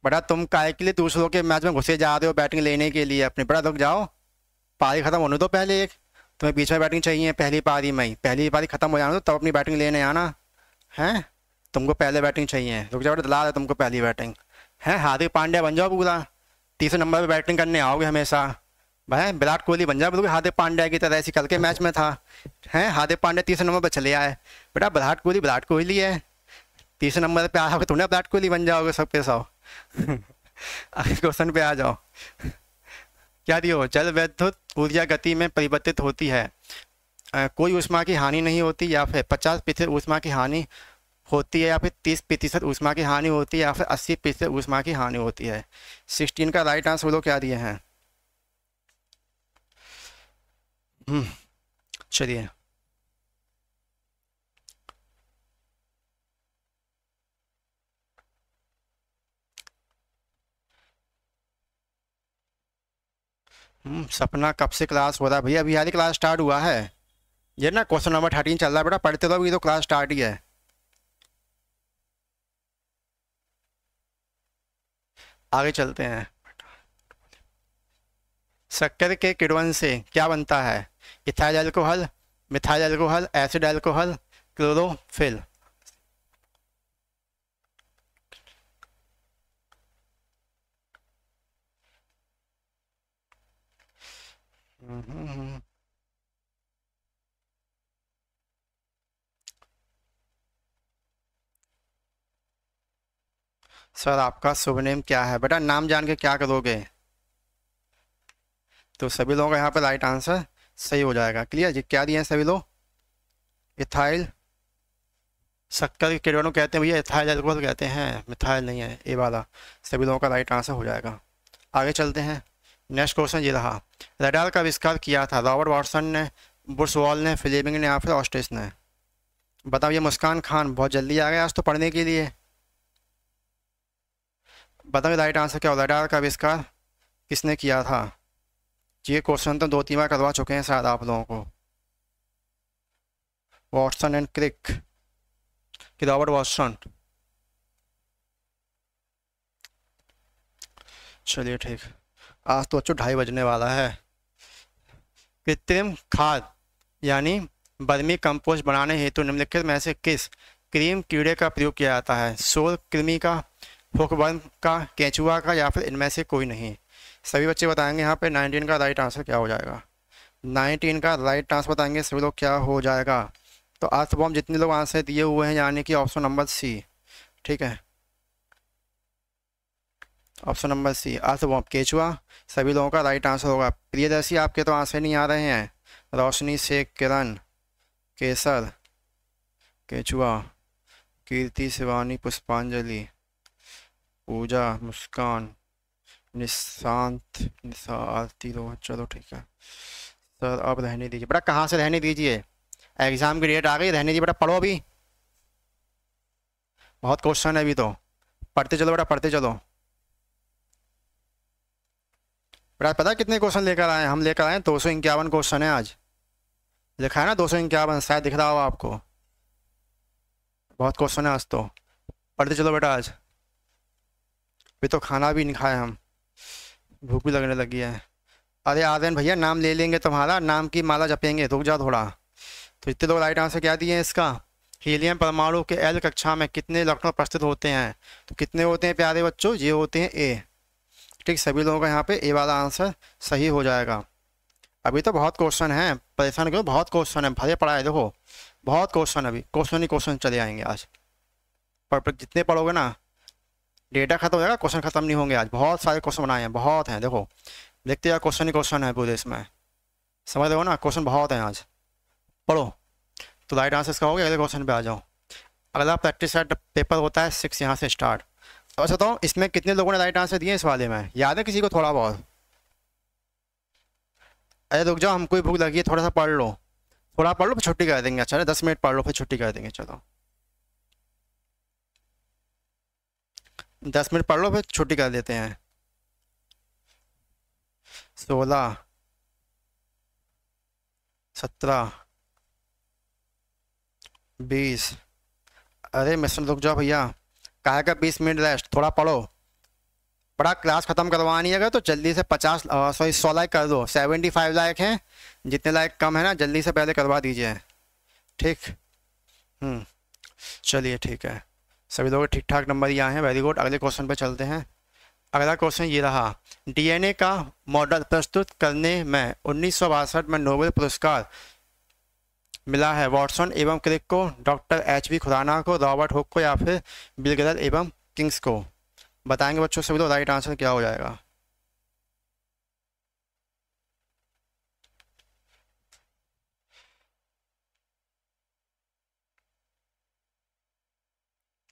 बड़ा तुम काय के लिए दूसरों के मैच में घुसे जा रहे हो बैटिंग लेने के लिए अपने बड़ा रुक जाओ पारी ख़त्म होने दो पहले एक तुम्हें बीच में बैटिंग चाहिए पहली पारी में पहली पारी ख़त्म हो जाना तो तब अपनी बैटिंग लेने आना हैं तुमको पहले बैटिंग चाहिए रुक जाओ दिला तुमको पहली बैटिंग है हार्दिक पांड्या बन जाओ पूरा तीसरे नंबर पर बैटिंग करने आओगे हमेशा भाई विराट कोहली बन जाए बिल्कुल हार्दिक पांड्या की तरह ऐसी कल के मैच में था हैं हार्दिक पांड्या तीसरे नंबर पर चले आए बेटा विराट कोहली विराट कोहली है तीसरे नंबर पे आओगे तुमने विराट कोहली बन जाओगे सब पे सौ अगले क्वेश्चन पे आ जाओ क्या दियो जल वैद्युत ऊर्जा गति में परिवर्तित होती है आ, कोई उष्मा की हानि नहीं होती या फिर पचास प्रतिशत ऊष्मा की हानि होती है या फिर तीस प्रतिशत ऊष्मा की हानि होती है या फिर अस्सी प्रतिशत ऊष्मा की हानि होती है सिक्सटीन का राइट आंसर बोलो लोग क्या दिए हैं चलिए mm. hmm, सपना कब से क्लास हो रहा है भैया अभी हाल ही क्लास स्टार्ट हुआ है ये ना क्वेश्चन नंबर थर्टीन चल रहा है बेटा पढ़ते रहो ये तो क्लास स्टार्ट ही है आगे चलते हैं शक्कर के किड़वन से क्या बनता है ethyl alcohol methyl alcohol acid alcohol chlorophyll sir आपका शुभ नेम क्या है बेटा नाम जान के क्या करोगे तो सभी लोगों का यहाँ पर राइट आंसर सही हो जाएगा क्लियर ये क्या दिए हैं सभी लोग इथाइल शक्कर के कीटाणु कहते हैं भैया इथाइल एल्कोहल कहते हैं मिथाइल नहीं है ए वाला सभी लोगों का राइट आंसर हो जाएगा आगे चलते हैं नेक्स्ट क्वेश्चन ये रहा रडार का आविष्कार किया था रॉबर्ट वाटसन ने बुश वॉल ने फिलिपिंग ने या फिर ऑस्ट्रेस ने बताओ ये मुस्कान खान बहुत जल्दी आ गया आज तो पढ़ने के लिए बताओ राइट आंसर क्या हो रडार का आविष्कार किसने किया था ये क्वेश्चन तो दो तीन बार करवा चुके हैं शायद आप लोगों को वॉटसन एंड क्रिक कि रॉबर्ट वॉटसन चलिए ठीक आज तो अच्छा ढाई बजने वाला है कृत्रिम खाद यानी बर्मी कंपोस्ट बनाने हेतु तो निम्नलिखित में से किस क्रीम कीड़े का प्रयोग किया जाता है शोर कृमि का हुकबर्म का केंचुआ का या फिर इनमें से कोई नहीं सभी बच्चे बताएंगे यहाँ पे 19 का राइट आंसर क्या हो जाएगा 19 का राइट आंसर बताएंगे सभी लोग क्या हो जाएगा तो आज सुबह हम जितने लोग आंसर दिए हुए हैं यानी कि ऑप्शन नंबर सी ठीक है ऑप्शन नंबर सी सुबह केचुआ सभी लोगों का राइट आंसर होगा प्रियदर्शी आपके तो आंसर नहीं आ रहे हैं रोशनी शेख किरण केसर केचुआ कीर्ति शिवानी पुष्पांजलि पूजा मुस्कान निशांत निशांत दो चलो ठीक है सर अब रहने दीजिए बेटा कहाँ से रहने दीजिए एग्ज़ाम की डेट आ गई रहने दीजिए बेटा पढ़ो अभी बहुत क्वेश्चन है अभी तो पढ़ते चलो बेटा पढ़ते चलो बड़ा पता कितने क्वेश्चन लेकर आए हम लेकर आए दो सौ इक्यावन क्वेश्चन है आज लिखा है ना दो सौ इक्यावन शायद दिख रहा हो आपको बहुत क्वेश्चन है आज तो पढ़ते चलो बेटा आज अभी तो खाना भी नहीं खाए हम भूख भी लगने लगी है अरे आर्यन भैया नाम ले लेंगे तुम्हारा नाम की माला जपेंगे रुक जा थोड़ा तो इतने लोग राइट आंसर क्या दिए हैं इसका हीलियम परमाणु के एल कक्षा में कितने इलेक्ट्रॉन उपस्थित होते हैं तो कितने होते हैं प्यारे बच्चों ये होते हैं ए ठीक सभी लोगों का यहाँ पे ए वाला आंसर सही हो जाएगा अभी तो बहुत क्वेश्चन है परेशान क्यों बहुत क्वेश्चन है भरे पढ़ाए देखो बहुत क्वेश्चन अभी क्वेश्चन ही क्वेश्चन चले आएंगे आज पर जितने पढ़ोगे ना डेटा खत्म हो जाएगा क्वेश्चन खत्म नहीं होंगे आज बहुत सारे क्वेश्चन बनाए हैं बहुत हैं देखो देखते हैं क्वेश्चन ही क्वेश्चन है पूरे इसमें समझ रहे हो ना क्वेश्चन बहुत हैं आज पढ़ो तो राइट आंसर इसका हो गया अगले क्वेश्चन पे आ जाओ अगला प्रैक्टिस सेट पेपर होता है सिक्स यहाँ से स्टार्ट तो अच्छा हूँ तो इसमें कितने लोगों ने राइट आंसर दिए इस वाले में याद है किसी को थोड़ा बहुत अरे रुक जाओ हमको भूख लगी है थोड़ा सा पढ़ लो थोड़ा पढ़ लो फिर छुट्टी कर देंगे अच्छा दस मिनट पढ़ लो फिर छुट्टी कर देंगे चलो दस मिनट पढ़ लो फिर छुट्टी कर देते हैं सोलह सत्रह बीस अरे मिस्टर रुक जाओ भैया कहा का बीस मिनट रेस्ट थोड़ा पढ़ो बड़ा क्लास ख़त्म करवानी है अगर तो जल्दी से पचास सॉरी सौ लाइक कर दो सेवेंटी फाइव लाइक हैं जितने लाइक कम है ना जल्दी से पहले करवा दीजिए ठीक हम्म। चलिए ठीक है सभी लोग ठीक ठाक नंबर ये आए हैं वेरी गुड अगले क्वेश्चन पर चलते हैं अगला क्वेश्चन ये रहा डीएनए का मॉडल प्रस्तुत करने में उन्नीस में नोबेल पुरस्कार मिला है वॉटसन एवं क्रिक को डॉक्टर एच बी खुराना को रॉबर्ट हुक को या फिर बिलगरल एवं किंग्स को बताएंगे बच्चों सभी लोग राइट आंसर क्या हो जाएगा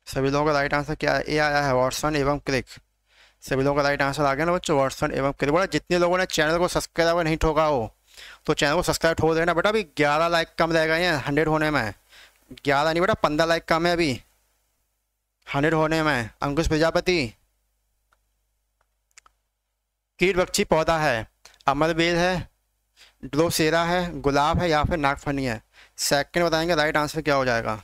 सभी लोगों का राइट आंसर क्या ए आया है वॉटसन एवं क्रिक सभी लोगों का राइट आंसर आ गया ना बच्चों वॉटसन एवं क्रिक बोला जितने लोगों ने चैनल को सब्सक्राइब नहीं ठोका हो तो चैनल को सब्सक्राइब ठो देना बेटा अभी ग्यारह लाइक कम रह गए हैं हंड्रेड होने में ग्यारह नहीं बेटा पंद्रह लाइक कम है अभी हंड्रेड होने में अंकुश प्रजापति कीट बक्षी पौधा है बेल है ड्लोसेरा है गुलाब है या फिर नागफनी है सेकंड बताएंगे राइट आंसर क्या हो जाएगा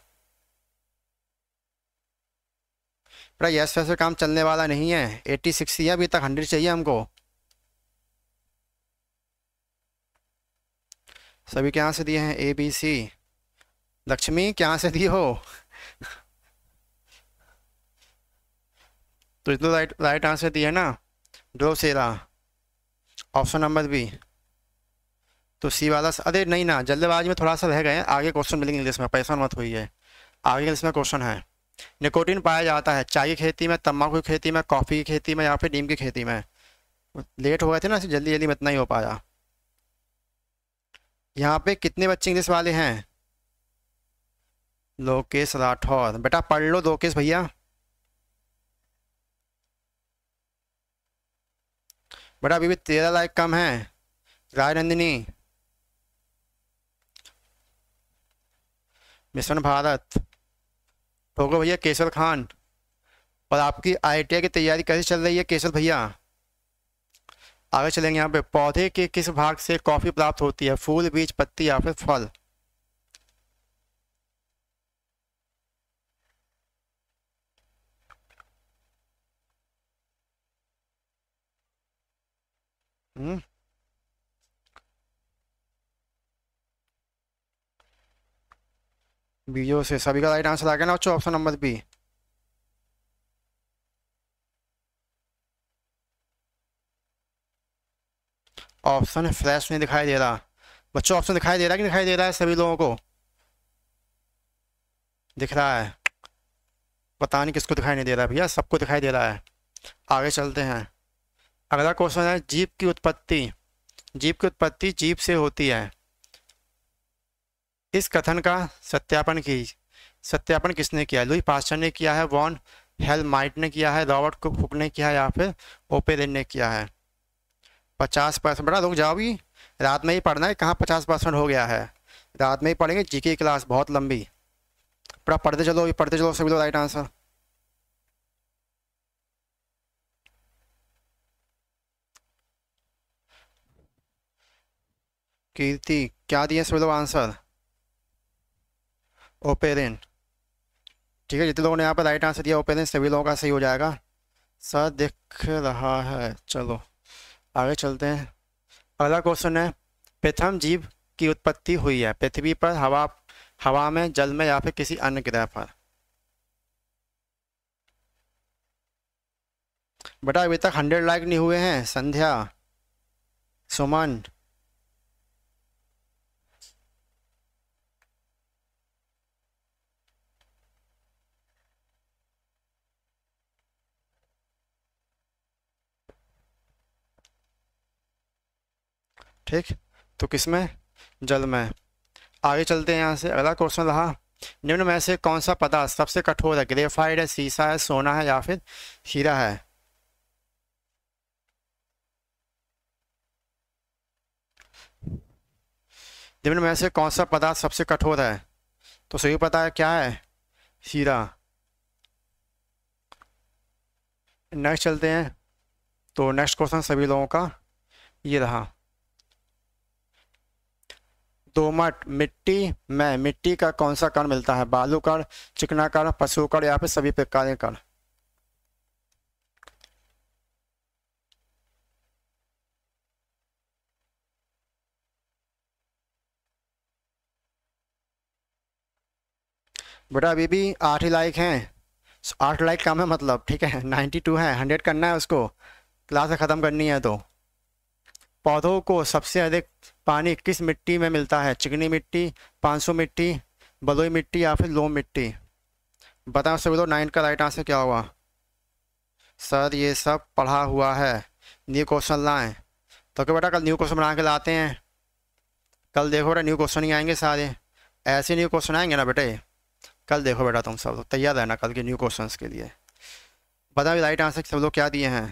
बड़ा यस वैसे काम चलने वाला नहीं है एट्टी सिक्स ही अभी तक हंड्रेड चाहिए हमको सभी क्या से दिए हैं ए बी सी लक्ष्मी क्या से दी हो तो इतना राइट राइट आंसर दिए ना डो सेरा ऑप्शन नंबर बी तो सी वाला अरे नहीं ना जल्दबाजी में थोड़ा सा रह गए आगे क्वेश्चन मिलेंगे इंग्लिश में पैसा मत हुई है आगे इंग्लिश में क्वेश्चन है निकोटीन पाया जाता है चाय की खेती में तम्बाकू की खेती में कॉफ़ी की खेती में या फिर नीम की खेती में लेट हो गए थे ना जल्दी जल्दी में इतना ही हो पाया यहाँ पे कितने बच्चे इंग्लिश वाले हैं लोकेश राठौर बेटा पढ़ लो लोकेश भैया बेटा अभी भी तेरह लाइक कम है राय नंदिनी मिशन भारत होगा भैया केसर खान और आपकी आई की तैयारी कैसे चल रही है केसर भैया आगे चलेंगे यहाँ पे पौधे के किस भाग से कॉफ़ी प्राप्त होती है फूल बीज पत्ती या फिर फल हम्म बीजो से सभी का राइट आंसर आ गया ना बच्चों option number B option flash नहीं दिखाई दे रहा बच्चों ऑप्शन दिखाई दे रहा है कि दिखाई दे रहा है सभी लोगों को दिख रहा है पता नहीं किसको दिखाई नहीं दे रहा भैया सबको दिखाई दे रहा है आगे चलते हैं अगला क्वेश्चन है जीप की उत्पत्ति जीप की उत्पत्ति जीप से होती है इस कथन का सत्यापन की सत्यापन किसने किया लुई पास्टर ने किया है वॉन हेलमाइट ने किया है रॉबर्ट कुक ने किया है या फिर ओपेरिन ने किया है पचास परसेंट बड़ा रुक जाओगी रात में ही पढ़ना है कहाँ पचास परसेंट हो गया है रात में ही पढ़ेंगे जीके क्लास बहुत लंबी बड़ा पढ़ते चलो पढ़ते चलो सभी लोग राइट आंसर कीर्ति क्या दिए सभी लोग आंसर ओपेरेंट ठीक है जितने लोगों ने यहाँ पर राइट आंसर दिया ओपेरेंट सभी लोगों का सही हो जाएगा सर दिख रहा है चलो आगे चलते हैं अगला क्वेश्चन है प्रथम जीव की उत्पत्ति हुई है पृथ्वी पर हवा हवा में जल में या फिर किसी अन्य ग्रह पर बेटा अभी तक हंड्रेड लाइक नहीं हुए हैं संध्या सुमन ठीक तो किस में जल में आगे चलते हैं यहाँ से अगला क्वेश्चन रहा निम्न में से कौन सा पदार्थ सबसे कठोर है ग्रेफाइड है सीसा है सोना है या फिर हीरा है निम्न में से कौन सा पदार्थ सबसे कठोर है तो सही पता है क्या है हीरा नेक्स्ट चलते हैं तो नेक्स्ट क्वेश्चन सभी लोगों का ये रहा दोमट मिट्टी में मिट्टी का कौन सा कण मिलता है बालू कण चिकना कण पशु कण या फिर सभी प्रकार के कण बेटा अभी भी आठ ही लाइक हैं आठ लाइक कम है मतलब ठीक है नाइन्टी टू है हंड्रेड करना है उसको क्लास ख़त्म करनी है तो पौधों को सबसे अधिक पानी किस मिट्टी में मिलता है चिकनी मिट्टी 500 मिट्टी बलुई मिट्टी या फिर लोम मिट्टी बताओ सभी तो नाइन का राइट आंसर क्या हुआ सर ये सब पढ़ा हुआ है न्यू क्वेश्चन लाएँ तो क्या बेटा कल न्यू क्वेश्चन बना के लाते हैं कल देखो बेटा न्यू क्वेश्चन ही आएंगे सारे ऐसे न्यू क्वेश्चन आएंगे ना बेटे कल देखो बेटा तुम सब तैयार रहना कल के न्यू क्वेश्चन के लिए बताओ राइट आंसर सब लोग क्या दिए हैं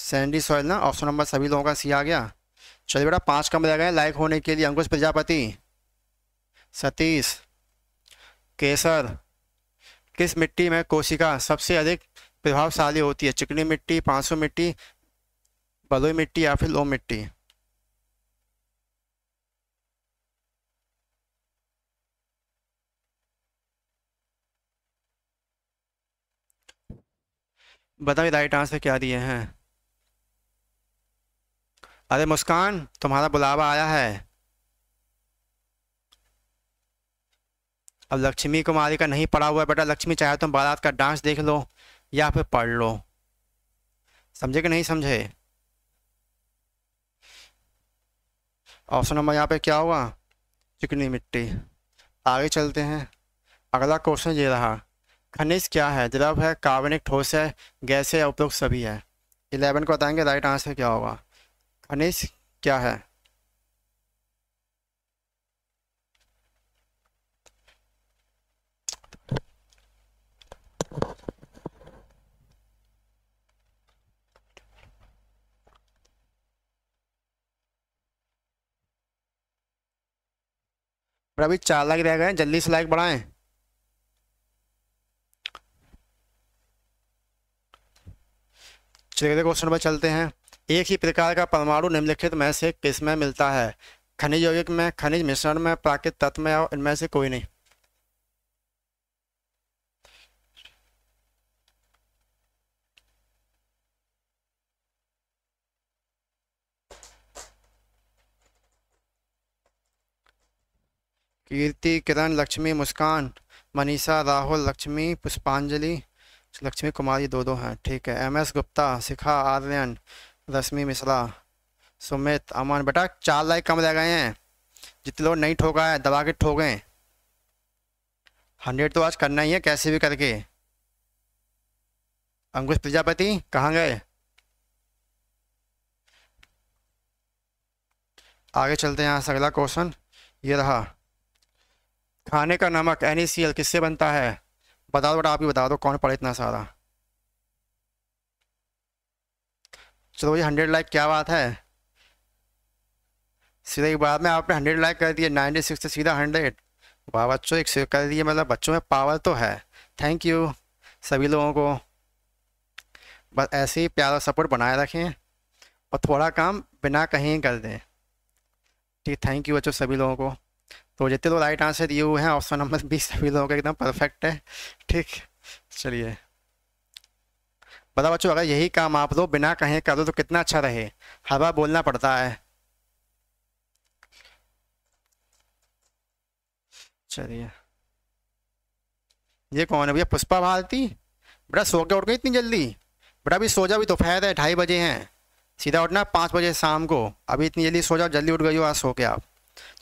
सैंडी सॉइल ना ऑप्शन नंबर सभी लोगों का सी आ गया चलिए बेटा पाँच कम रह गए लाइक होने के लिए अंकुश प्रजापति सतीश केसर किस मिट्टी में कोशिका सबसे अधिक प्रभावशाली होती है चिकनी मिट्टी पांसू मिट्टी बलुई मिट्टी या फिर लोम मिट्टी बताइए राइट आंसर क्या दिए हैं अरे मुस्कान तुम्हारा बुलावा आया है अब लक्ष्मी कुमारी का नहीं पड़ा हुआ है बेटा लक्ष्मी चाहे तुम बारात का डांस देख लो या फिर पढ़ लो समझे कि नहीं समझे ऑप्शन नंबर यहाँ पे क्या हुआ चिकनी मिट्टी आगे चलते हैं अगला क्वेश्चन ये रहा खनिज क्या है द्रव है कार्बनिक ठोस है गैस है उपयोग सभी है इलेवन को बताएंगे राइट आंसर क्या होगा अनिस क्या है अभी चार लाख रह गए जल्दी से लाइक बढ़ाएं चलिए क्वेश्चन पर चलते हैं एक ही प्रकार का परमाणु निम्नलिखित में से किस में मिलता है खनिज यौगिक में खनिज मिश्रण में प्राकृत तत्व में और इनमें से कोई नहीं कीर्ति किरण लक्ष्मी मुस्कान मनीषा राहुल लक्ष्मी पुष्पांजलि लक्ष्मी कुमारी दो दो हैं ठीक है एम एस गुप्ता शिखा आर्यन रश्मि मिश्रा सुमित अमन बेटा चार लाइक कम रह गए हैं जितने लोग नहीं ठोका है दबा के ठोके हंड्रेड तो आज करना ही है कैसे भी करके अंकुश प्रजापति कहाँ गए आगे चलते हैं यहाँ से अगला क्वेश्चन ये रहा खाने का नमक एन e किससे बनता है बता दो बेटा आप ही बता दो कौन पढ़े इतना सारा चलो भाई हंड्रेड लाइक क्या बात है सीधा एक बार में आपने हंड्रेड लाइक कर दिए नाइन्टी सिक्स से सीधा हंड्रेड वाह बच्चों एक कर दिए मतलब बच्चों में पावर तो है थैंक यू सभी लोगों को बस ऐसे ही प्यार और सपोर्ट बनाए रखें और थोड़ा काम बिना कहीं कर दें ठीक थैंक यू बच्चों सभी लोगों को तो जितने लोग राइट आंसर दिए हुए हैं ऑप्शन नंबर बीस सभी लोगों का एकदम परफेक्ट है ठीक चलिए बता बच्चों अगर यही काम आप लोग बिना कहें कर दो तो कितना अच्छा रहे हवा बोलना पड़ता है चलिए ये कौन है भैया पुष्पा भारती बेटा सो के उठ गई इतनी जल्दी बेटा अभी सो जाओ भी दोपहर है ढाई बजे हैं सीधा उठना पाँच बजे शाम को अभी इतनी जल्दी सो जाओ जल्दी उठ गई हो आज सो के आप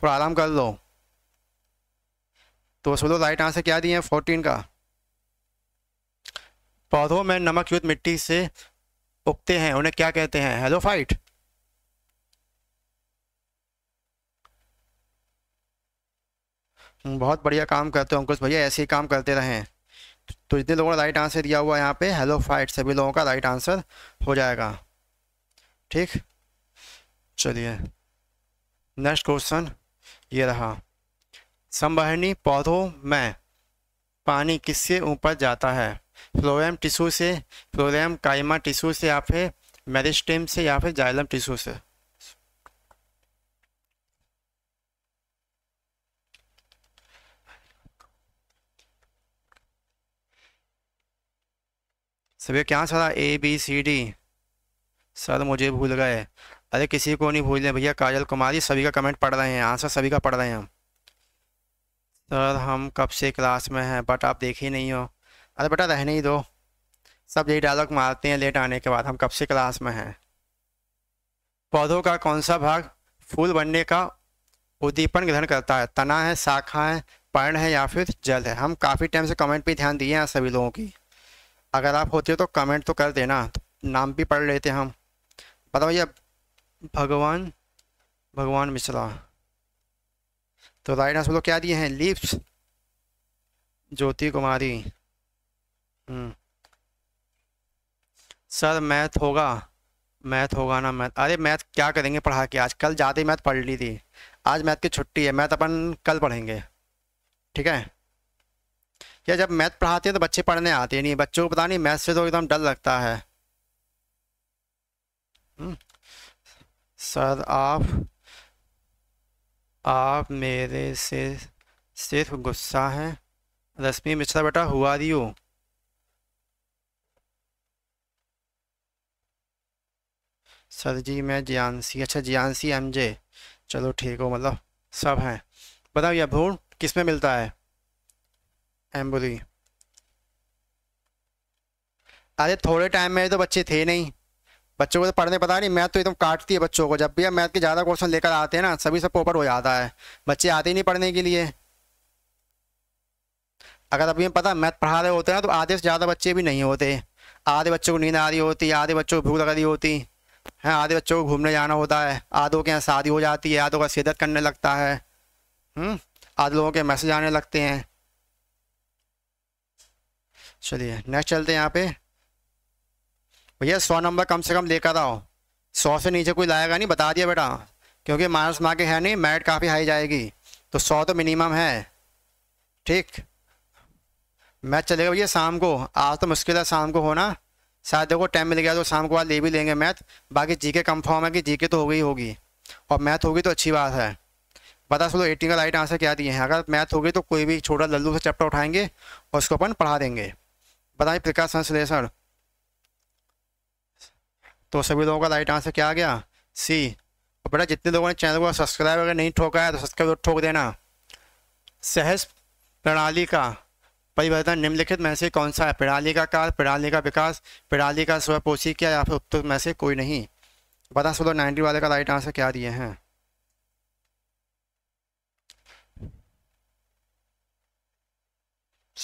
थोड़ा आराम कर लो तो सोलो राइट आंसर क्या दिए हैं फोर्टीन का पौधों में नमक युद्ध मिट्टी से उगते हैं उन्हें क्या कहते हैं हेलोफाइट हम्म, बहुत बढ़िया काम करते हो अंकुश भैया ऐसे ही काम करते रहें तो जितने लोगों ने राइट आंसर दिया हुआ है यहाँ पे हेलो फाइट सभी लोगों का राइट आंसर हो जाएगा ठीक चलिए नेक्स्ट क्वेश्चन ये रहा संवहनी पौधों में पानी किससे ऊपर जाता है फ्लोएम टिश्यू से फ्लोएम काइमा टिश्यू से या फिर मेरिस्टेम से या फिर जाइलम टिश्यू से सभी क्या sir A B C D sir मुझे भूल गए अरे किसी को नहीं भूल रहे भैया काजल कुमारी सभी का कमेंट पढ़ रहे हैं आंसर सभी का पढ़ रहे हैं हम सर हम कब से क्लास में हैं बट आप देख ही नहीं हो अरे बेटा रहने ही दो सब यही डायलॉग मारते हैं लेट आने के बाद हम कब से क्लास में हैं पौधों का कौन सा भाग फूल बनने का उद्दीपन ग्रहण करता है तना है शाखा है पर्ण है या फिर जल है हम काफ़ी टाइम से कमेंट पे ध्यान दिए हैं सभी लोगों की अगर आप होते हो तो कमेंट तो कर देना तो नाम भी पढ़ लेते हैं हम बताओ भैया भगवान भगवान मिश्रा तो राइट आंसर लोग क्या दिए हैं lips Jyoti Kumari hmm. Sir math होगा मैथ होगा ना मैथ अरे मैथ क्या करेंगे पढ़ा के आज कल ज़्यादा ही मैथ पढ़ ली थी आज मैथ की छुट्टी है मैथ अपन कल पढ़ेंगे ठीक है या जब मैथ पढ़ाते हैं तो बच्चे पढ़ने आते नहीं बच्चों को पता नहीं मैथ से तो एकदम डर लगता है हम्म। सर आप आप मेरे से सिर्फ गुस्सा हैं रश्मि मिश्रा बेटा हुआ रही हो सर जी मैं जियांसी अच्छा जियांसी एम जे चलो ठीक हो मतलब सब हैं बताओ यह भ्रूण किस में मिलता है एम्बुली अरे थोड़े टाइम में तो बच्चे थे नहीं बच्चों को तो पढ़ने पता नहीं मैथ तो एकदम काटती है बच्चों को जब भी हम मैथ के ज़्यादा क्वेश्चन लेकर आते हैं ना सभी सब पोपर हो जाता है बच्चे आते ही नहीं पढ़ने के लिए अगर अभी हम पता मैथ पढ़ा रहे होते हैं ना तो आधे से ज़्यादा बच्चे भी नहीं होते आधे बच्चों को नींद आ रही होती आधे बच्चों को भूख लग रही होती है आधे बच्चों को घूमने जाना होता है आधों के यहाँ शादी हो जाती है आधों का शिदत करने लगता है हम्म, आधे लोगों के मैसेज आने लगते हैं चलिए नेक्स्ट चलते हैं यहाँ पे भैया सौ नंबर कम से कम लेकर आओ सौ से नीचे कोई लाएगा नहीं बता दिया बेटा क्योंकि माइनस मार्के है नहीं मैट काफ़ी हाई जाएगी तो सौ तो मिनिमम है ठीक मैच चलेगा भैया शाम को आज तो मुश्किल है शाम को होना शायद देखो टाइम मिल गया तो शाम को बाद ले भी लेंगे मैथ बाकी जीके कंफर्म है कि जीके तो हो गई होगी और मैथ होगी तो अच्छी बात है बता सो एटीन का राइट आंसर क्या दिए हैं अगर मैथ होगी तो कोई भी छोटा लल्लू से चैप्टर उठाएंगे और उसको अपन पढ़ा देंगे बताएं प्रकाश संश्लेषण तो सभी लोगों का राइट आंसर क्या आ गया सी और बेटा जितने लोगों ने चैनल को सब्सक्राइब अगर नहीं ठोका है तो सब्सक्राइब ठोक देना सहज प्रणाली का परिवर्तन निम्नलिखित में से कौन सा है प्रणाली का काल प्रणाली का विकास प्रणाली का स्वपोषी क्या या फिर उत्तर में से कोई नहीं बता सो नाइन्टी वाले का राइट आंसर क्या दिए हैं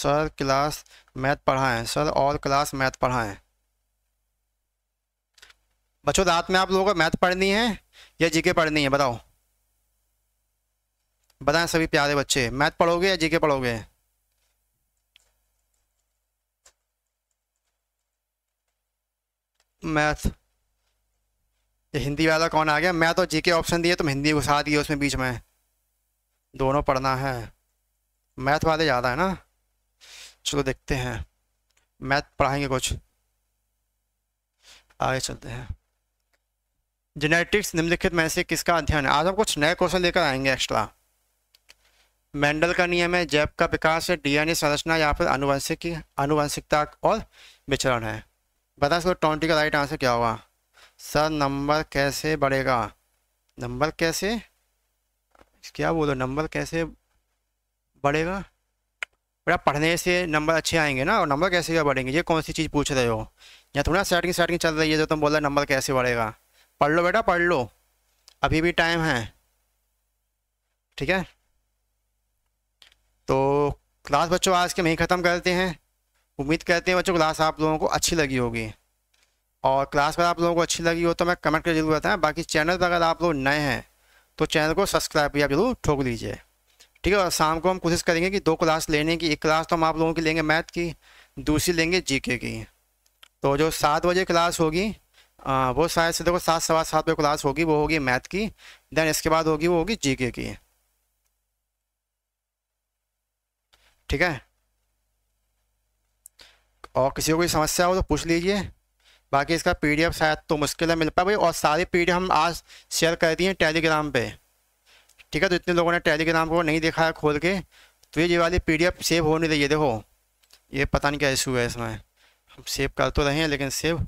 सर क्लास मैथ पढ़ाएं सर और क्लास मैथ पढ़ाएं बच्चों रात में आप लोगों को मैथ पढ़नी है या जीके पढ़नी है बताओ बताएं सभी प्यारे बच्चे मैथ पढ़ोगे या जीके पढ़ोगे मैथ ये हिंदी वाला कौन आ गया मैथ और जीके ऑप्शन दिए तुम हिंदी घुसा दिए उसमें बीच में दोनों पढ़ना है मैथ वाले ज़्यादा है ना चलो देखते हैं मैथ पढ़ाएंगे कुछ आगे चलते हैं जेनेटिक्स निम्नलिखित में से किसका अध्ययन है आज हम कुछ नए क्वेश्चन लेकर आएंगे एक्स्ट्रा मेंडल का नियम है जैव का विकास है डीएनए संरचना या फिर अनुवंशिक अनुवंशिकता और विचरण है बता सको ट्वेंटी का राइट आंसर क्या होगा सर नंबर कैसे बढ़ेगा नंबर कैसे क्या बोलो नंबर कैसे बढ़ेगा बेटा पढ़ने से नंबर अच्छे आएंगे ना और नंबर कैसे क्या बढ़ेंगे ये कौन सी चीज़ पूछ रहे हो या थोड़ा स्टार्टिंग स्टार्टिंग चल रही है जो तुम बोल रहे नंबर कैसे बढ़ेगा पढ़ लो बेटा पढ़ लो अभी भी टाइम है ठीक है तो क्लास बच्चों आज के वहीं ख़त्म करते हैं उम्मीद करते हैं बच्चों क्लास आप लोगों को अच्छी लगी होगी और क्लास अगर आप लोगों को अच्छी लगी हो तो मैं कमेंट कर जरूर बताएं बाकी चैनल पर अगर आप लोग नए हैं तो चैनल को सब्सक्राइब भी आप जरूर ठोक लीजिए ठीक है और शाम को हम कोशिश करेंगे कि दो क्लास लेने की एक क्लास तो हम आप लोगों की लेंगे मैथ की दूसरी लेंगे जी की तो जो सात बजे क्लास होगी आ, वो शायद से देखो सात सवा सात बजे क्लास होगी वो होगी मैथ की देन इसके बाद होगी वो होगी जीके की ठीक है और किसी को कोई समस्या हो तो पूछ लीजिए बाकी इसका पी डी एफ शायद तो मुश्किल है मिल पाए भाई और सारी पी डी एफ हम आज शेयर कर दिए हैं टेलीग्राम पे ठीक है तो इतने लोगों ने टेलीग्राम को नहीं देखा है खोल के तो ये वाली पी डी एफ सेव हो नहीं रही है देखो ये पता नहीं क्या इशू है इसमें हम सेव कर तो रहे हैं लेकिन सेव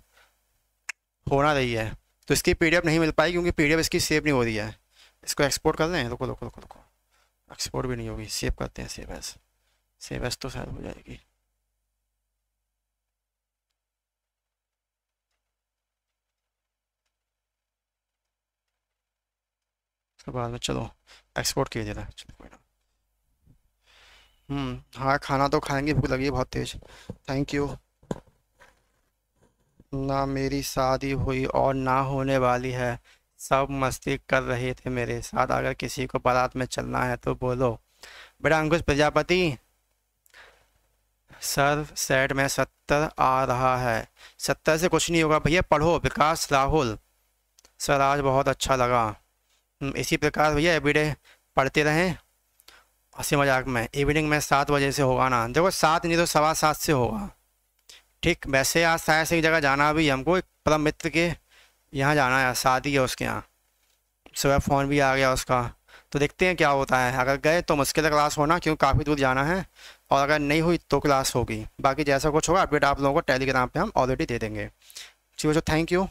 होना रही है तो इसकी पी डी एफ नहीं मिल पाई क्योंकि पी डी एफ इसकी सेव नहीं हो रही है इसको एक्सपोर्ट कर लें रुको रुको रुको रुको एक्सपोर्ट भी नहीं होगी सेव करते हैं सेव एस सेव एस तो शायद हो जाएगी बाद में चलो एक्सपोर्ट किया रहा है चलो कोई ना हम्म हाँ खाना तो खाएंगे भूख लगी बहुत तेज थैंक यू ना मेरी शादी हुई और ना होने वाली है सब मस्ती कर रहे थे मेरे साथ अगर किसी को बारात में चलना है तो बोलो बेटा अंकुश प्रजापति सर सेट में सत्तर आ रहा है सत्तर से कुछ नहीं होगा भैया पढ़ो विकास राहुल सर आज बहुत अच्छा लगा हम्म, इसी प्रकार भैया एवरीडे पढ़ते रहें हंसी मजाक में इवनिंग में सात बजे से होगा ना देखो सात नहीं तो सवा सात से होगा ठीक वैसे आज शायद से जगह जाना अभी हमको एक परम मित्र के यहाँ जाना है शादी है उसके यहाँ सुबह फ़ोन भी आ गया उसका तो देखते हैं क्या होता है अगर गए तो मुश्किल क्लास होना क्योंकि काफ़ी दूर जाना है और अगर नहीं हुई तो क्लास होगी बाकी जैसा कुछ होगा अपडेट आप लोगों को टेलीग्राम पे हम ऑलरेडी दे देंगे ठीक है थैंक यू